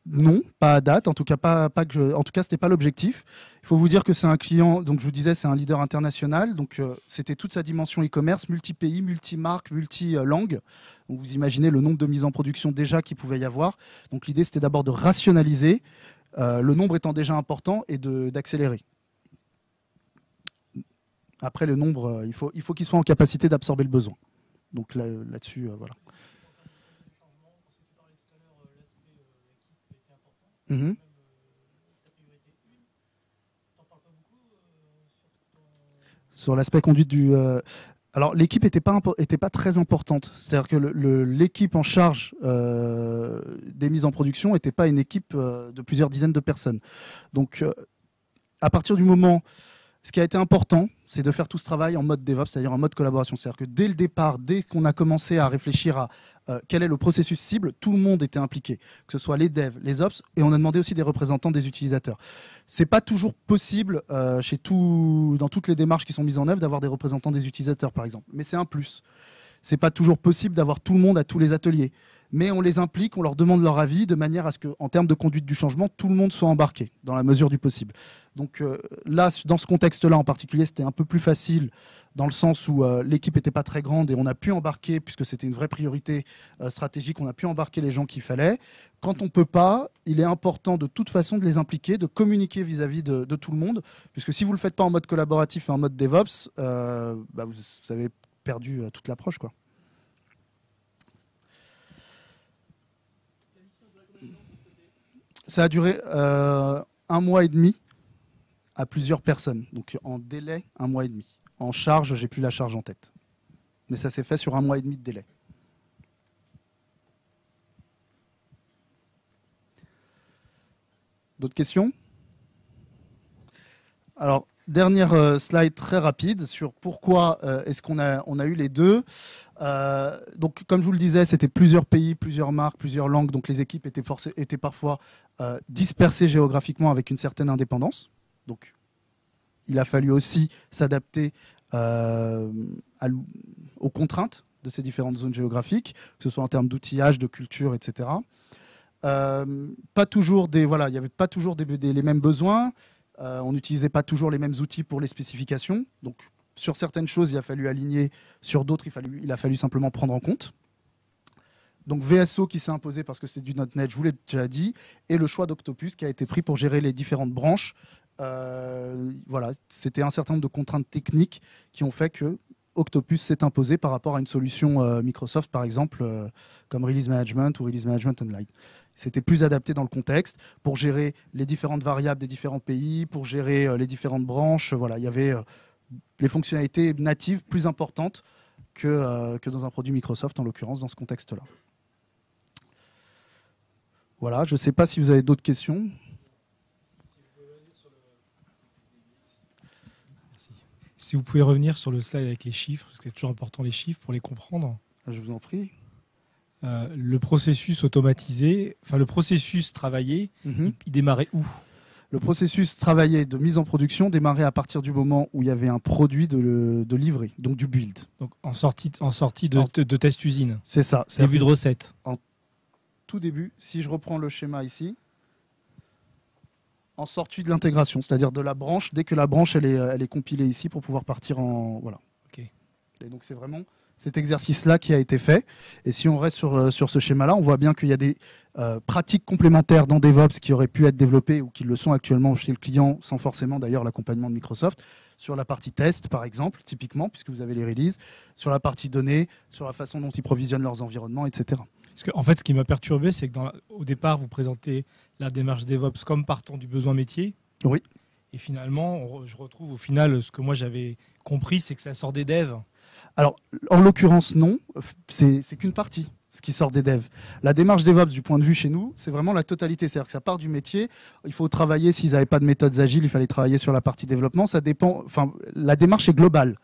S2: non, pas à date. En tout cas, pas, pas que en tout cas, pas l'objectif. Il faut vous dire que c'est un client. Donc, je vous disais, c'est un leader international. Donc, euh, c'était toute sa dimension e-commerce, multi-pays, multi marques, multi langues. vous imaginez le nombre de mises en production déjà qu'il pouvait y avoir. Donc, l'idée, c'était d'abord de rationaliser, euh, le nombre étant déjà important, et d'accélérer. Après, le nombre, euh, il faut, il faut qu'il soit en capacité d'absorber le besoin. Donc là-dessus, voilà. Mm-hmm. Sur l'aspect conduite du. Euh, alors l'équipe n'était pas, était pas très importante. C'est-à-dire que l'équipe en charge euh, des mises en production n'était pas une équipe euh, de plusieurs dizaines de personnes. Donc à partir du moment ce qui a été important, c'est de faire tout ce travail en mode DevOps, c'est-à-dire en mode collaboration. C'est-à-dire que dès le départ, dès qu'on a commencé à réfléchir à euh, quel est le processus cible, tout le monde était impliqué, que ce soit les devs, les ops, et on a demandé aussi des représentants des utilisateurs. Ce n'est pas toujours possible euh, dans toutes les démarches qui sont mises en œuvre d'avoir des représentants des utilisateurs, par exemple, mais c'est un plus. Ce n'est pas toujours possible d'avoir tout le monde à tous les ateliers mais on les implique, on leur demande leur avis de manière à ce qu'en termes de conduite du changement, tout le monde soit embarqué dans la mesure du possible. Donc euh, là, dans ce contexte-là en particulier, c'était un peu plus facile dans le sens où euh, l'équipe n'était pas très grande et on a pu embarquer, puisque c'était une vraie priorité euh, stratégique, on a pu embarquer les gens qu'il fallait. Quand on ne peut pas, il est important de toute façon de les impliquer, de communiquer vis-à-vis de, tout le monde, puisque si vous ne le faites pas en mode collaboratif et en mode DevOps, bah, vous, avez perdu toute l'approche. quoi. Ça a duré euh, un mois et demi à plusieurs personnes. Donc en délai, un mois et demi. En charge, j'ai plus la charge en tête. Mais ça s'est fait sur un mois et demi de délai. D'autres questions Alors, Dernière euh, slide très rapide sur pourquoi euh, est-ce qu'on a, on a eu les deux. Euh, donc, comme je vous le disais, c'était plusieurs pays, plusieurs marques, plusieurs langues. Donc, les équipes étaient, forcées, étaient parfois dispersées géographiquement avec une certaine indépendance. Donc, il a fallu aussi s'adapter aux contraintes de ces différentes zones géographiques, que ce soit en termes d'outillage, de culture, etc. pas toujours des, voilà, il n'y avait pas toujours les mêmes besoins. Euh, on n'utilisait pas toujours les mêmes outils pour les spécifications. Donc, sur certaines choses, il a fallu aligner. Sur d'autres, il, a fallu simplement prendre en compte. Donc VSO qui s'est imposé parce que c'est du .NET, je vous l'ai déjà dit, et le choix d'Octopus qui a été pris pour gérer les différentes branches. Euh, voilà, c'était un certain nombre de contraintes techniques qui ont fait que Octopus s'est imposé par rapport à une solution euh, Microsoft, par exemple, comme Release Management ou Release Management Online. C'était plus adapté dans le contexte pour gérer les différentes variables des différents pays, pour gérer euh, les différentes branches. Voilà, il y avait euh, des fonctionnalités natives plus importantes que, euh, que dans un produit Microsoft, en l'occurrence, dans ce contexte-là. Voilà, je ne sais pas si vous avez d'autres questions. Si vous pouvez revenir sur le slide avec les chiffres, parce que c'est toujours important les chiffres pour les comprendre. Je vous en prie. Euh, le processus automatisé, enfin le processus
S1: travaillé, mhm. il, démarrait où Le
S2: processus travaillé de mise en production démarrait à partir du moment où il y avait un produit de, livrer, donc du build. Donc en sortie, en sortie de, test usine. C'est ça. Début de recette. En tout début, si je reprends le schéma ici, en sortie de l'intégration, c'est-à-dire de la branche, dès que la branche elle est, euh, elle est compilée ici pour pouvoir partir en voilà. Ok. Et donc c'est vraiment cet exercice-là qui a été fait. Et si on reste sur, euh, ce schéma-là, on voit bien qu'il y a des euh, pratiques complémentaires dans DevOps qui auraient pu être développées ou qui le sont actuellement chez le client, sans forcément d'ailleurs l'accompagnement de Microsoft, sur la partie test, par exemple, typiquement, puisque vous avez les releases, sur la partie données, sur la façon dont ils provisionnent leurs environnements, etc. en fait, ce qui m'a perturbé, c'est que
S1: au départ, vous présentez
S2: la démarche DevOps comme partant du besoin métier. Oui. Et finalement, je retrouve au final ce que moi j'avais compris, c'est que ça sort des devs. Alors, en l'occurrence, non, c'est qu'une partie ce qui sort des devs. La démarche DevOps, du point de vue chez nous, c'est vraiment la totalité. C'est-à-dire que ça part du métier. Il faut travailler, s'ils n'avaient pas de méthodes agiles, il fallait travailler sur la partie développement. Ça dépend. Enfin, la démarche est globale.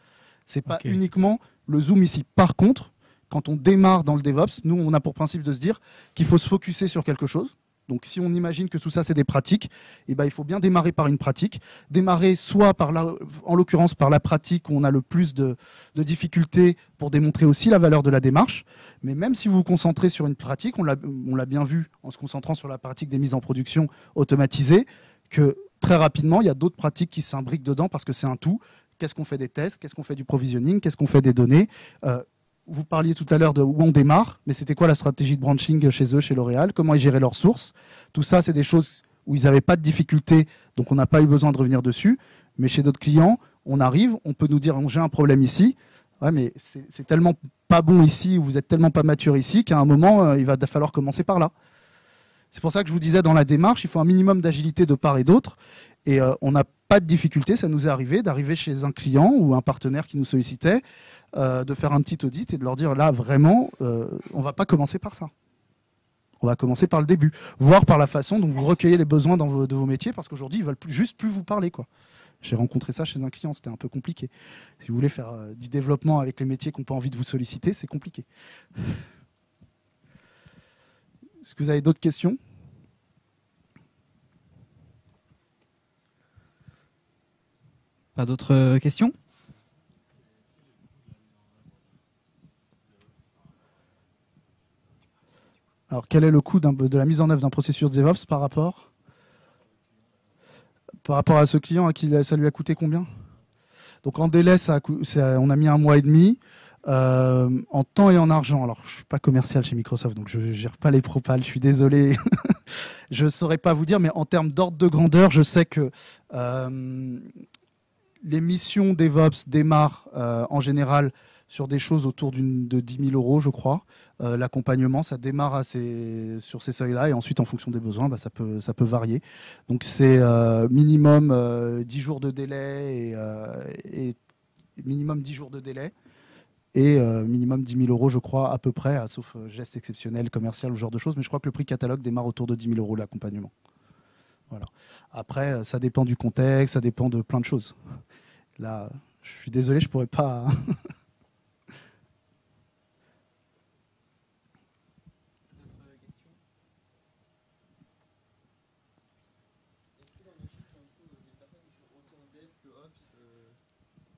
S2: Ce n'est pas uniquement le zoom ici. Par contre, quand on démarre dans le DevOps, nous, on a pour principe de se dire qu'il faut se focuser sur quelque chose. Donc si on imagine que tout ça c'est des pratiques, eh ben, il faut bien démarrer par une pratique, démarrer soit par la, en l'occurrence par la pratique où on a le plus de, difficultés pour démontrer aussi la valeur de la démarche, mais même si vous vous concentrez sur une pratique, on l'a bien vu en se concentrant sur la pratique des mises en production automatisées, que très rapidement il y a d'autres pratiques qui s'imbriquent dedans parce que c'est un tout, qu'est-ce qu'on fait des tests, qu'est-ce qu'on fait du provisioning, qu'est-ce qu'on fait des données, euh, vous parliez tout à l'heure de où on démarre, mais c'était quoi la stratégie de branching chez eux, chez L'Oréal Comment ils géraient leurs sources Tout ça, c'est des choses où ils n'avaient pas de difficultés, donc on n'a pas eu besoin de revenir dessus. Mais chez d'autres clients, on arrive, on peut nous dire j'ai un problème ici. mais c'est tellement pas bon ici, vous êtes tellement pas mature ici, qu'à un moment, euh, il va falloir commencer par là. C'est pour ça que je vous disais dans la démarche, il faut un minimum d'agilité de part et d'autre. Et euh, on a pas de difficulté, ça nous est arrivé d'arriver chez un client ou un partenaire qui nous sollicitait, euh, de faire un petit audit et de leur dire là vraiment, euh, on va pas commencer par ça. On va commencer par le début, voire par la façon dont vous recueillez les besoins dans de vos métiers, parce qu'aujourd'hui ils veulent plus, juste plus vous parler quoi. J'ai rencontré ça chez un client, c'était un peu compliqué. Si vous voulez faire euh, du développement avec les métiers qu'on pas envie de vous solliciter, c'est compliqué. Est-ce que vous avez d'autres questions
S1: d'autres euh, questions
S2: Alors, quel est le coût de la mise en œuvre d'un processus DevOps par rapport, par rapport à ce client à qui ça lui a coûté combien Donc, en délai, ça on a mis un mois et demi. Euh, en temps et en argent. Alors, je suis pas commercial chez Microsoft, donc je ne gère pas les propales, je suis désolé. je ne saurais pas vous dire, mais en termes d'ordre de grandeur, je sais que euh, les missions DevOps démarrent euh, en général sur des choses autour de 10 000 euros, je crois. Euh, l'accompagnement, ça démarre sur ces seuils-là et ensuite, en fonction des besoins, bah, ça, peut, varier. Donc, c'est euh, minimum 10 jours de délai et, minimum 10 jours de délai et minimum 10 000 euros, je crois, à peu près, sauf geste exceptionnel, commercial, ce genre de choses. Mais je crois que le prix catalogue démarre autour de 10 000 euros l'accompagnement. Voilà. Après, ça dépend du contexte, ça dépend de plein de choses. Là, je suis désolé, je pourrais pas.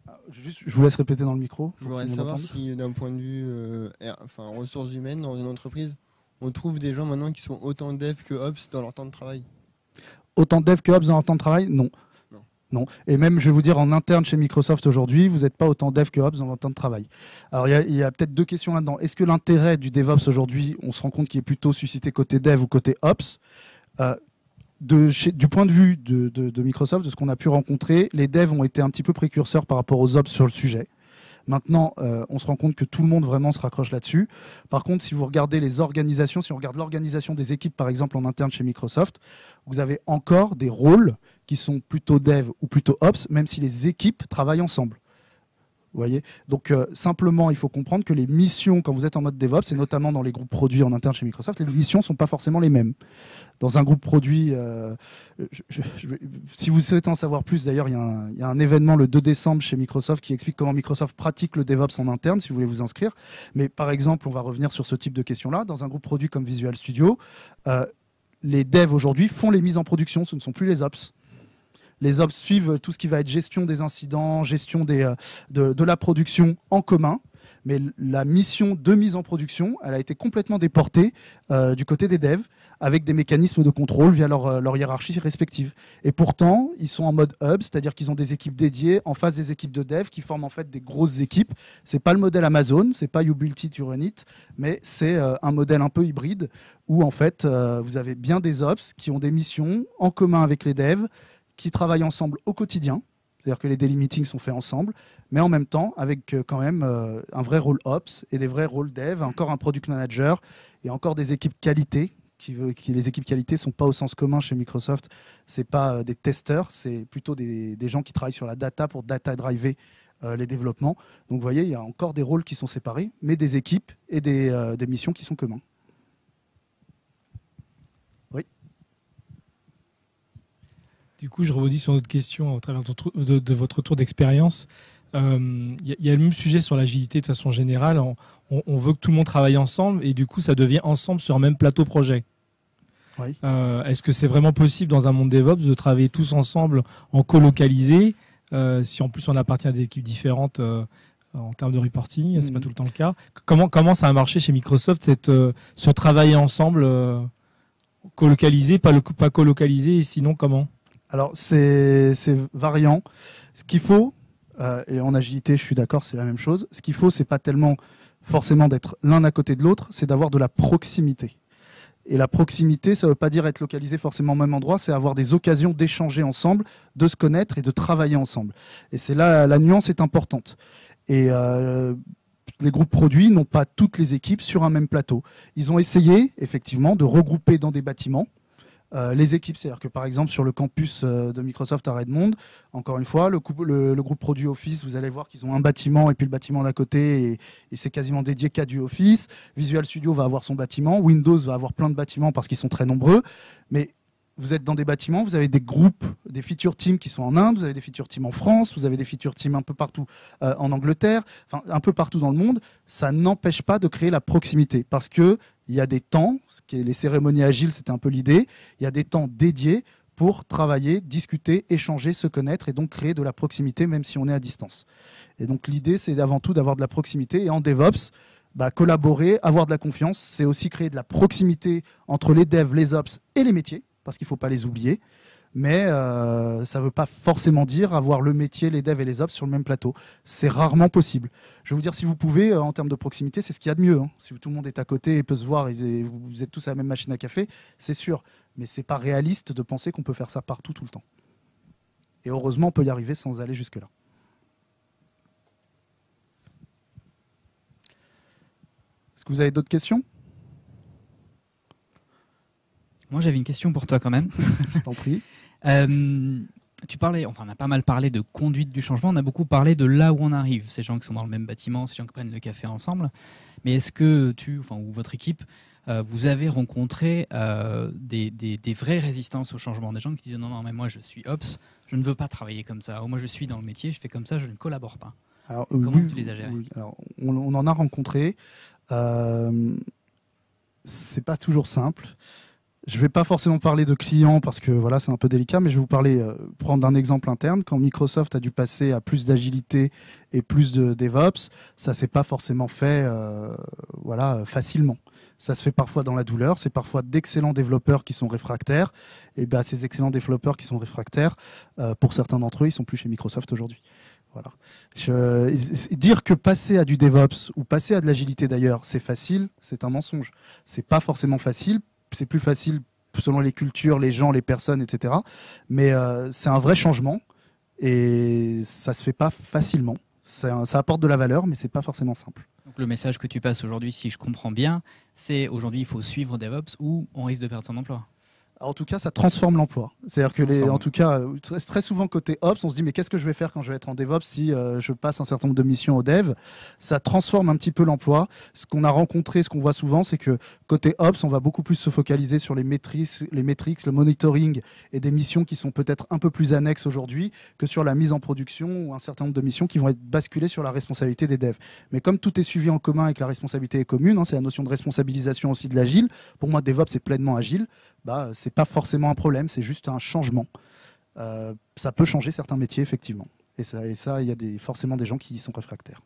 S2: Ah, je vous laisse répéter dans le micro. Je voudrais savoir si, euh, d'un point de vue euh, enfin, ressources humaines dans une entreprise, on trouve des gens maintenant qui sont autant dev que ops dans leur temps de travail. Autant dev que ops dans leur temps de travail Non. Non. Et même, je vais vous dire, en interne chez Microsoft aujourd'hui, vous n'êtes pas autant dev que ops dans votre temps de travail. Alors, il y a, peut-être deux questions là-dedans. Est-ce que l'intérêt du DevOps aujourd'hui, on se rend compte qu'il est plutôt suscité côté dev ou côté ops euh, du point de vue de, de Microsoft, de ce qu'on a pu rencontrer, les devs ont été un petit peu précurseurs par rapport aux ops sur le sujet. Maintenant, euh, on se rend compte que tout le monde vraiment se raccroche là-dessus. Par contre, si vous regardez les organisations, si on regarde l'organisation des équipes, par exemple, en interne chez Microsoft, vous avez encore des rôles qui sont plutôt dev ou plutôt ops, même si les équipes travaillent ensemble voyez Donc euh, simplement, il faut comprendre que les missions, quand vous êtes en mode DevOps, et notamment dans les groupes produits en interne chez Microsoft, les missions ne sont pas forcément les mêmes. Dans un groupe produit, euh, si vous souhaitez en savoir plus, d'ailleurs, il y, a un événement le 2 décembre chez Microsoft qui explique comment Microsoft pratique le DevOps en interne, si vous voulez vous inscrire. Mais par exemple, on va revenir sur ce type de questions-là. Dans un groupe produit comme Visual Studio, euh, les devs aujourd'hui font les mises en production, ce ne sont plus les ops. Les ops suivent tout ce qui va être gestion des incidents, gestion euh, de, la production en commun mais la mission de mise en production, elle a été complètement déportée euh, du côté des devs avec des mécanismes de contrôle via leur, euh, leur hiérarchie respective. Et pourtant, ils sont en mode hub, c'est-à-dire qu'ils ont des équipes dédiées en face des équipes de devs qui forment en fait des grosses équipes. Ce n'est pas le modèle Amazon, ce n'est pas you build mais c'est un modèle un peu hybride où en fait vous avez bien des ops qui ont des missions en commun avec les devs qui travaillent ensemble au quotidien. C'est-à-dire que les daily meetings sont faits ensemble, mais en même temps avec euh, quand même euh, un vrai rôle ops et des vrais rôles dev, mm. encore un product manager et encore des équipes qualité. Qui, qui les équipes qualité sont pas au sens commun chez Microsoft. Ce C'est pas euh, des testeurs, c'est plutôt des, gens qui travaillent sur la data pour data driver les développements. Donc vous voyez, il y a encore des rôles qui sont séparés, mais des équipes et des missions qui sont communs. Du coup, je rebondis sur notre question au travers de, votre tour d'expérience. Il euh, y, a le même sujet sur l'agilité de façon générale. On, veut que tout le monde travaille ensemble et du coup, ça devient ensemble sur un même plateau projet. Euh, est-ce que c'est vraiment possible dans un monde DevOps de travailler tous ensemble en colocalisé euh, Si en plus on appartient à des équipes différentes en termes de reporting, c'est pas hmm. tout le temps le cas. Comment, ça a marché chez Microsoft, cette, ce travailler ensemble colocalisé, pas, pas colocalisé, et sinon comment alors, c'est variant. Ce qu'il faut, euh, et en agilité, je suis d'accord, c'est la même chose. Ce qu'il faut, c'est pas tellement forcément d'être l'un à côté de l'autre, c'est d'avoir de la proximité. Et la proximité, ça ne veut pas dire être localisé forcément au même endroit, c'est avoir des occasions d'échanger ensemble, de se connaître et de travailler ensemble. Et c'est là, la nuance est importante. Et euh, les groupes produits n'ont pas toutes les équipes sur un même plateau. Ils ont essayé, effectivement, de regrouper dans des bâtiments, euh, les équipes. C'est-à-dire que par exemple sur le campus euh, de Microsoft à Redmond, encore une fois, le, groupe produit Office, vous allez voir qu'ils ont un bâtiment et puis le bâtiment d'à côté et, c'est quasiment dédié qu'à du Office. Visual Studio va avoir son bâtiment, Windows va avoir plein de bâtiments parce qu'ils sont très nombreux, mais vous êtes dans des bâtiments, vous avez des groupes, des feature teams qui sont en Inde, vous avez des feature teams en France, vous avez des feature teams un peu partout euh, en Angleterre, enfin un peu partout dans le monde. Ça n'empêche pas de créer la proximité parce que il y a des temps, ce qui les cérémonies agiles, c'était un peu l'idée. Il y a des temps dédiés pour travailler, discuter, échanger, se connaître et donc créer de la proximité même si on est à distance. Et donc l'idée, c'est avant tout d'avoir de la proximité et en DevOps, bah, collaborer, avoir de la confiance, c'est aussi créer de la proximité entre les devs, les ops et les métiers parce qu'il ne faut pas les oublier. Mais euh, ça ne veut pas forcément dire avoir le métier, les devs et les ops sur le même plateau. C'est rarement possible. Je vais vous dire, si vous pouvez, euh, en termes de proximité, c'est ce qu'il y a de mieux. Hein. Si tout le monde est à côté et peut se voir, et vous êtes tous à la même machine à café, c'est sûr. Mais ce n'est pas réaliste de penser qu'on peut faire ça partout, tout le temps. Et heureusement, on peut y arriver sans aller jusque-là.
S1: Est-ce que vous avez d'autres questions moi, j'avais une question pour toi quand même. Je t'en prie. Euh, tu parlais, enfin, on a pas mal parlé de conduite du changement, on a beaucoup parlé de là où on arrive, ces gens qui sont dans le même bâtiment, ces gens qui prennent le café ensemble. Mais est-ce que tu, enfin, ou votre équipe, euh, vous avez rencontré euh, des, vraies résistances au changement, des gens qui disent non, non, mais moi je suis Ops, je ne veux pas travailler comme ça, moi je suis dans le métier, je fais comme ça, je ne collabore pas.
S2: Alors, Comment tu les as gérés Alors, on, en a rencontré. Euh, c'est pas toujours simple. Je ne vais pas forcément parler de clients parce que voilà, c'est un peu délicat, mais je vais vous parler, euh, prendre un exemple interne. Quand Microsoft a dû passer à plus d'agilité et plus de DevOps, ça ne s'est pas forcément fait euh, voilà, facilement. Ça se fait parfois dans la douleur, c'est parfois d'excellents développeurs qui sont réfractaires. Et ben, ces excellents développeurs qui sont réfractaires, euh, pour certains d'entre eux, ils sont plus chez Microsoft aujourd'hui. Voilà. dire que passer à du DevOps ou passer à de l'agilité d'ailleurs, c'est facile, c'est un mensonge. C'est pas forcément facile c'est plus facile selon les cultures, les gens, les personnes, etc. Mais euh, c'est un vrai changement et ça ne se fait pas facilement. Ça, apporte de la valeur, mais ce n'est pas forcément simple.
S1: le message que tu passes aujourd'hui, si je comprends bien, c'est aujourd'hui il faut suivre DevOps ou on risque de perdre son emploi en tout cas,
S2: ça transforme l'emploi. C'est-à-dire que, en tout cas, euh, très souvent côté Ops, on se dit mais qu'est-ce que je vais faire quand je vais être en DevOps si euh, je passe un certain nombre de missions au Dev Ça transforme un petit peu l'emploi. Ce qu'on a rencontré, ce qu'on voit souvent, c'est que côté Ops, on va beaucoup plus se focaliser sur les métriques, les le monitoring et des missions qui sont peut-être un peu plus annexes aujourd'hui que sur la mise en production ou un certain nombre de missions qui vont être basculées sur la responsabilité des devs. Mais comme tout est suivi en commun et que la responsabilité est commune, hein, c'est la notion de responsabilisation aussi de l'agile. Pour moi, DevOps c'est pleinement agile bah, c'est pas forcément un problème, c'est juste un changement. Euh, ça peut changer certains métiers, effectivement. Et ça, et ça il y a forcément des gens qui y sont réfractaires.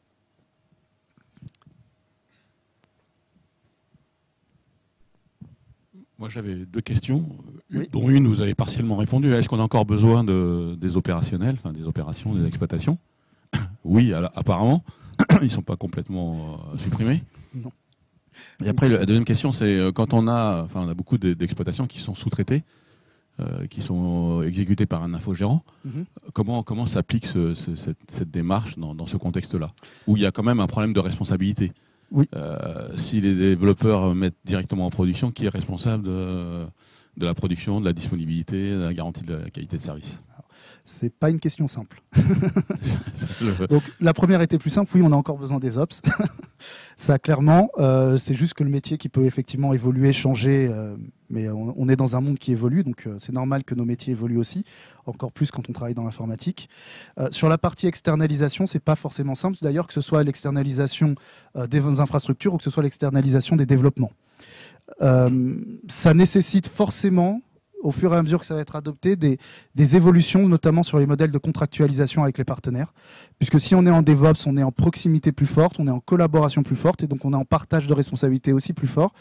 S3: Moi, j'avais deux questions, dont une vous avez partiellement répondu. Est-ce qu'on a encore besoin de, des opérationnels, enfin des opérations, des exploitations Oui, apparemment. Ils ne sont pas complètement euh, supprimés. Non. Et après, la deuxième question, c'est euh, quand on a, beaucoup d'exploitations qui sont sous-traitées, euh, qui sont exécutées par un infogérant. Mhm. Euh, comment s'applique cette, démarche dans, ce contexte-là, où il y a quand même un problème de responsabilité si les développeurs mettent directement en production, qui est responsable de, la production, de la disponibilité, de la garantie de la qualité de service
S2: c'est pas une question simple. Donc la première était plus simple, oui, on a encore besoin des ops. ça, clairement, euh, c'est juste que le métier qui peut effectivement évoluer, changer, euh, mais on, est dans un monde qui évolue, donc euh, c'est normal que nos métiers évoluent aussi, encore plus quand on travaille dans l'informatique. sur la partie externalisation, c'est pas forcément simple, d'ailleurs, que ce soit l'externalisation des infrastructures ou que ce soit l'externalisation des développements. ça nécessite forcément au fur et à mesure que ça va être adopté, des, évolutions, notamment sur les modèles de contractualisation avec les partenaires. Puisque si on est en DevOps, on est en proximité plus forte, on est en collaboration plus forte, et donc on est en partage de responsabilités aussi plus fort.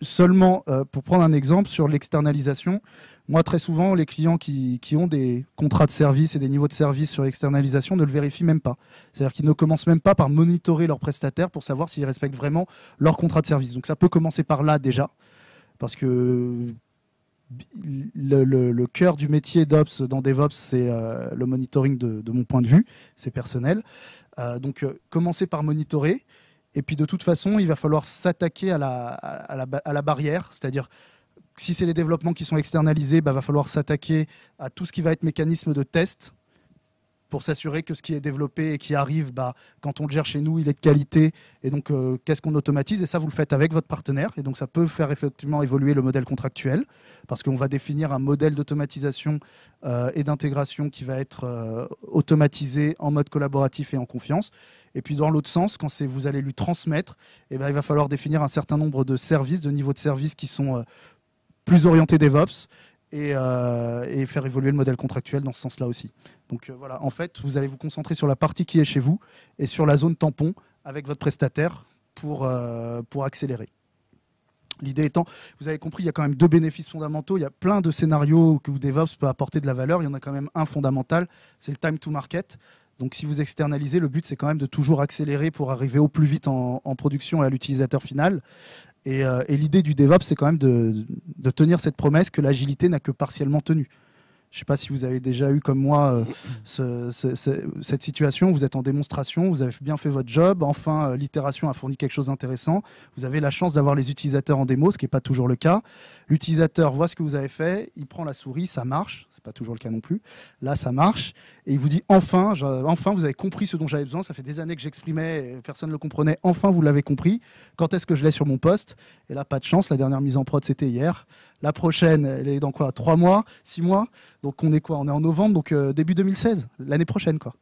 S2: Seulement, euh, pour prendre un exemple sur l'externalisation, moi très souvent, les clients qui, qui, ont des contrats de service et des niveaux de service sur externalisation ne le vérifient même pas. C'est-à-dire qu'ils ne commencent même pas par monitorer leurs prestataires pour savoir s'ils respectent vraiment leur contrat de service. Donc ça peut commencer par là déjà, parce que le, le, cœur du métier d'Ops dans DevOps, c'est euh, le monitoring de, mon point de vue, c'est personnel. Euh, donc, euh, commencer par monitorer. Et puis, de toute façon, il va falloir s'attaquer à la, barrière, c'est-à-dire si c'est les développements qui sont externalisés, il bah, va falloir s'attaquer à tout ce qui va être mécanisme de test pour s'assurer que ce qui est développé et qui arrive, bah, quand on le gère chez nous, il est de qualité. Et donc, euh, qu'est-ce qu'on automatise Et ça, vous le faites avec votre partenaire. Et donc, ça peut faire effectivement évoluer le modèle contractuel, parce qu'on va définir un modèle d'automatisation euh, et d'intégration qui va être euh, automatisé en mode collaboratif et en confiance. Et puis, dans l'autre sens, quand vous allez lui transmettre, eh ben, il va falloir définir un certain nombre de services, de niveaux de services qui sont plus orientés DevOps euh, et, faire évoluer le modèle contractuel dans ce sens-là aussi. Donc euh, voilà, en fait, vous allez vous concentrer sur la partie qui est chez vous et sur la zone tampon avec votre prestataire pour, euh, pour accélérer. L'idée étant, vous avez compris, il y a quand même deux bénéfices fondamentaux. Il y a plein de scénarios que DevOps peut apporter de la valeur. Il y en a quand même un fondamental, c'est le time to market. Donc si vous externalisez, le but c'est quand même de toujours accélérer pour arriver au plus vite en, en production et à l'utilisateur final. Euh, et, l'idée du DevOps, c'est quand même de, tenir cette promesse que l'agilité n'a que partiellement tenue. Je ne sais pas si vous avez déjà eu comme moi euh, cette situation. Vous êtes en démonstration, vous avez bien fait votre job. Enfin, euh, l'itération a fourni quelque chose d'intéressant. Vous avez la chance d'avoir les utilisateurs en démo, ce qui n'est pas toujours le cas. L'utilisateur voit ce que vous avez fait, il prend la souris, ça marche, c'est pas toujours le cas non plus. Là, ça marche et il vous dit enfin, enfin vous avez compris ce dont j'avais besoin. Ça fait des années que j'exprimais, personne ne le comprenait. Enfin, vous l'avez compris. Quand est-ce que je l'ai sur mon poste Et là, pas de chance. La dernière mise en prod, c'était hier. La prochaine, elle est dans quoi Trois mois, six mois. Donc on est quoi On est en novembre, donc euh, début 2016, l'année prochaine, quoi.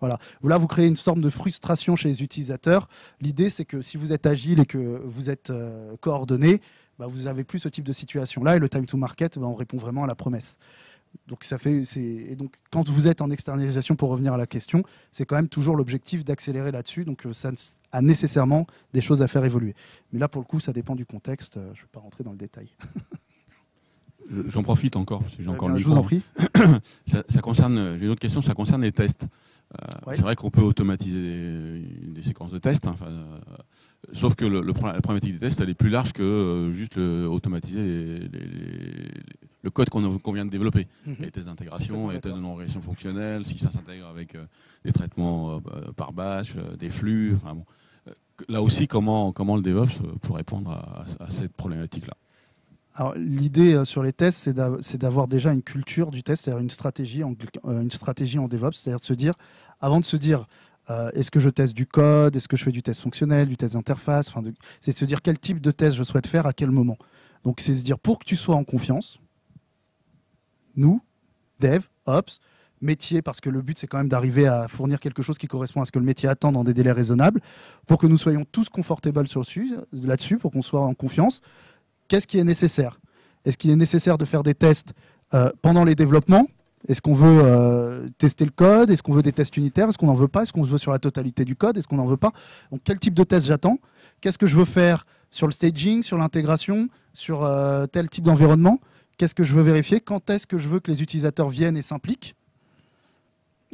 S2: Voilà. Là, vous créez une forme de frustration chez les utilisateurs. L'idée, c'est que si vous êtes agile et que vous êtes euh, coordonné, bah, vous n'avez plus ce type de situation-là. Et le time to market, bah, on répond vraiment à la promesse. Donc ça fait, donc quand vous êtes en externalisation, pour revenir à la question, c'est quand même toujours l'objectif d'accélérer là-dessus. Donc euh, ça a nécessairement des choses à faire évoluer. Mais là, pour le coup, ça dépend du contexte. Euh, je ne vais pas rentrer dans le détail.
S3: J'en profite encore, parce j'ai eh encore le micro. en ça, concerne, j'ai une autre question, ça concerne les tests. Euh, c'est vrai qu'on peut automatiser des, séquences de tests. Hein, Sauf que la problématique des tests, elle est plus large que euh, juste automatiser le code qu'on vient de développer. Mhm. Les tests d'intégration, les tests de non-régression fonctionnelle, si ça s'intègre avec euh, des traitements euh, bah, par batch, des flux. Là aussi, comment, comment le DevOps peut répondre à, cette problématique-là
S2: l'idée sur les tests, c'est d'avoir déjà une culture du test, c'est-à-dire une stratégie en, une stratégie en DevOps, c'est-à-dire de se dire, avant de se dire, euh, est-ce que je teste du code Est-ce que je fais du test fonctionnel, du test d'interface enfin, C'est de se dire quel type de test je souhaite faire à quel moment. Donc c'est se dire pour que tu sois en confiance, nous, dev, ops, métier, parce que le but c'est quand même d'arriver à fournir quelque chose qui correspond à ce que le métier attend dans des délais raisonnables, pour que nous soyons tous confortables là-dessus, pour qu'on soit en confiance. Qu'est-ce qui est nécessaire Est-ce qu'il est nécessaire de faire des tests euh, pendant les développements est-ce qu'on veut euh, tester le code Est-ce qu'on veut des tests unitaires Est-ce qu'on n'en veut pas Est-ce qu'on se veut sur la totalité du code Est-ce qu'on n'en veut pas Donc quel type de test j'attends Qu'est-ce que je veux faire sur le staging, sur l'intégration, sur euh, tel type d'environnement Qu'est-ce que je veux vérifier Quand est-ce que je veux que les utilisateurs viennent et s'impliquent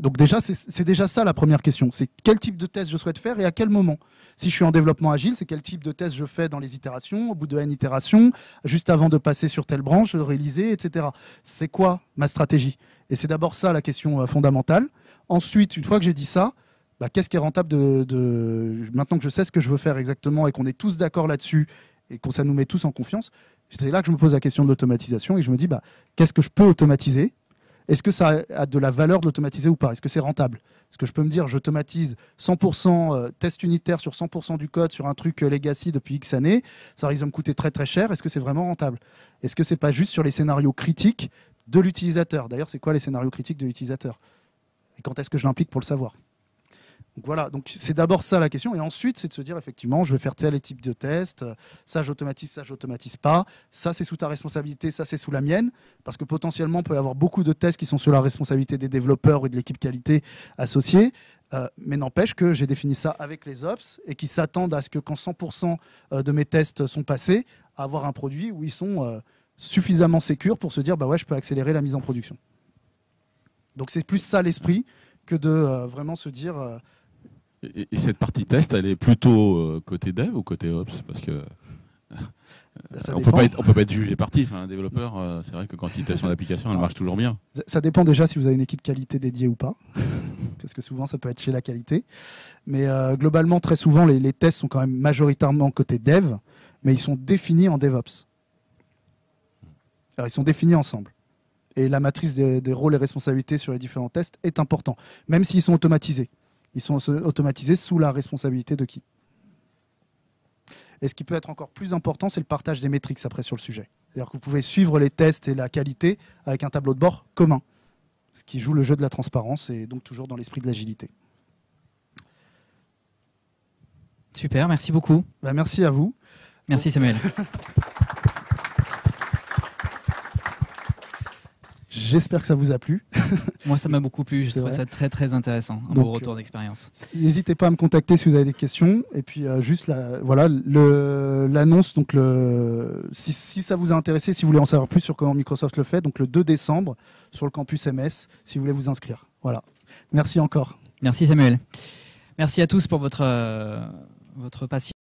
S2: donc déjà, c'est déjà ça la première question. C'est quel type de test je souhaite faire et à quel moment. Si je suis en développement agile, c'est quel type de test je fais dans les itérations, au bout de n itérations, juste avant de passer sur telle branche, de réaliser, etc. C'est quoi ma stratégie Et c'est d'abord ça la question euh, fondamentale. Ensuite, une fois que j'ai dit ça, bah, qu'est-ce qui est rentable de, Maintenant que je sais ce que je veux faire exactement et qu'on est tous d'accord là-dessus et qu'on ça nous met tous en confiance, c'est là que je me pose la question de l'automatisation et je me dis bah, qu'est-ce que je peux automatiser est-ce que ça a de la valeur de l'automatiser ou pas Est-ce que c'est rentable Est-ce que je peux me dire, j'automatise 100% euh, test unitaire sur 100% du code sur un truc euh, legacy depuis X années, ça risque de me coûter très très cher, est-ce que c'est vraiment rentable Est-ce que c'est pas juste sur les scénarios critiques de l'utilisateur D'ailleurs, c'est quoi les scénarios critiques de l'utilisateur Et quand est-ce que je l'implique pour le savoir donc voilà, c'est d'abord ça la question, et ensuite c'est de se dire effectivement, je vais faire tel type de test, ça j'automatise, ça j'automatise pas, ça c'est sous ta responsabilité, ça c'est sous la mienne, parce que potentiellement on peut y avoir beaucoup de tests qui sont sous la responsabilité des développeurs ou de l'équipe qualité associée, euh, mais n'empêche que j'ai défini ça avec les ops et qui s'attendent à ce que quand 100% euh, de mes tests sont passés, avoir un produit où ils sont euh, suffisamment sécurs pour se dire bah ouais, je peux accélérer la mise en production. Donc c'est plus ça l'esprit que de vraiment se dire
S3: et, cette partie test, elle est plutôt euh, côté dev ou côté ops Parce que euh, on ne peut, pas être jugé parti. Enfin, un développeur, euh, c'est vrai que quand il teste son application, elle marche toujours bien.
S2: Ça dépend déjà si vous avez une équipe qualité dédiée ou pas. parce que souvent, ça peut être chez la qualité. Mais globalement, très souvent, les, tests sont quand même majoritairement côté dev, mais ils sont définis en DevOps. Alors, ils sont définis ensemble. Et la matrice des, des rôles et responsabilités sur les différents tests est importante, même s'ils sont automatisés. Ils sont automatisés sous la responsabilité de qui Et ce qui peut être encore plus important, c'est le partage des métriques après sur le sujet. C'est-à-dire que vous pouvez suivre les tests et la qualité avec un tableau de bord commun, ce qui joue le jeu de la transparence et donc toujours dans l'esprit de l'agilité.
S1: Super, merci beaucoup. Ben, merci à vous. Merci Samuel. J'espère que ça vous a plu. Moi, ça m'a beaucoup plu. Je trouve ça très, très intéressant. Un beau retour euh, d'expérience.
S2: N'hésitez pas à me contacter si vous avez des questions. Et puis, euh, juste voilà, l'annonce. Donc, si, ça vous a intéressé, si vous voulez en savoir plus sur comment Microsoft le fait, donc le 2 décembre sur le campus MS, si vous voulez vous inscrire. Voilà. Merci encore.
S1: Merci Samuel. Merci à tous pour votre, euh, votre patience.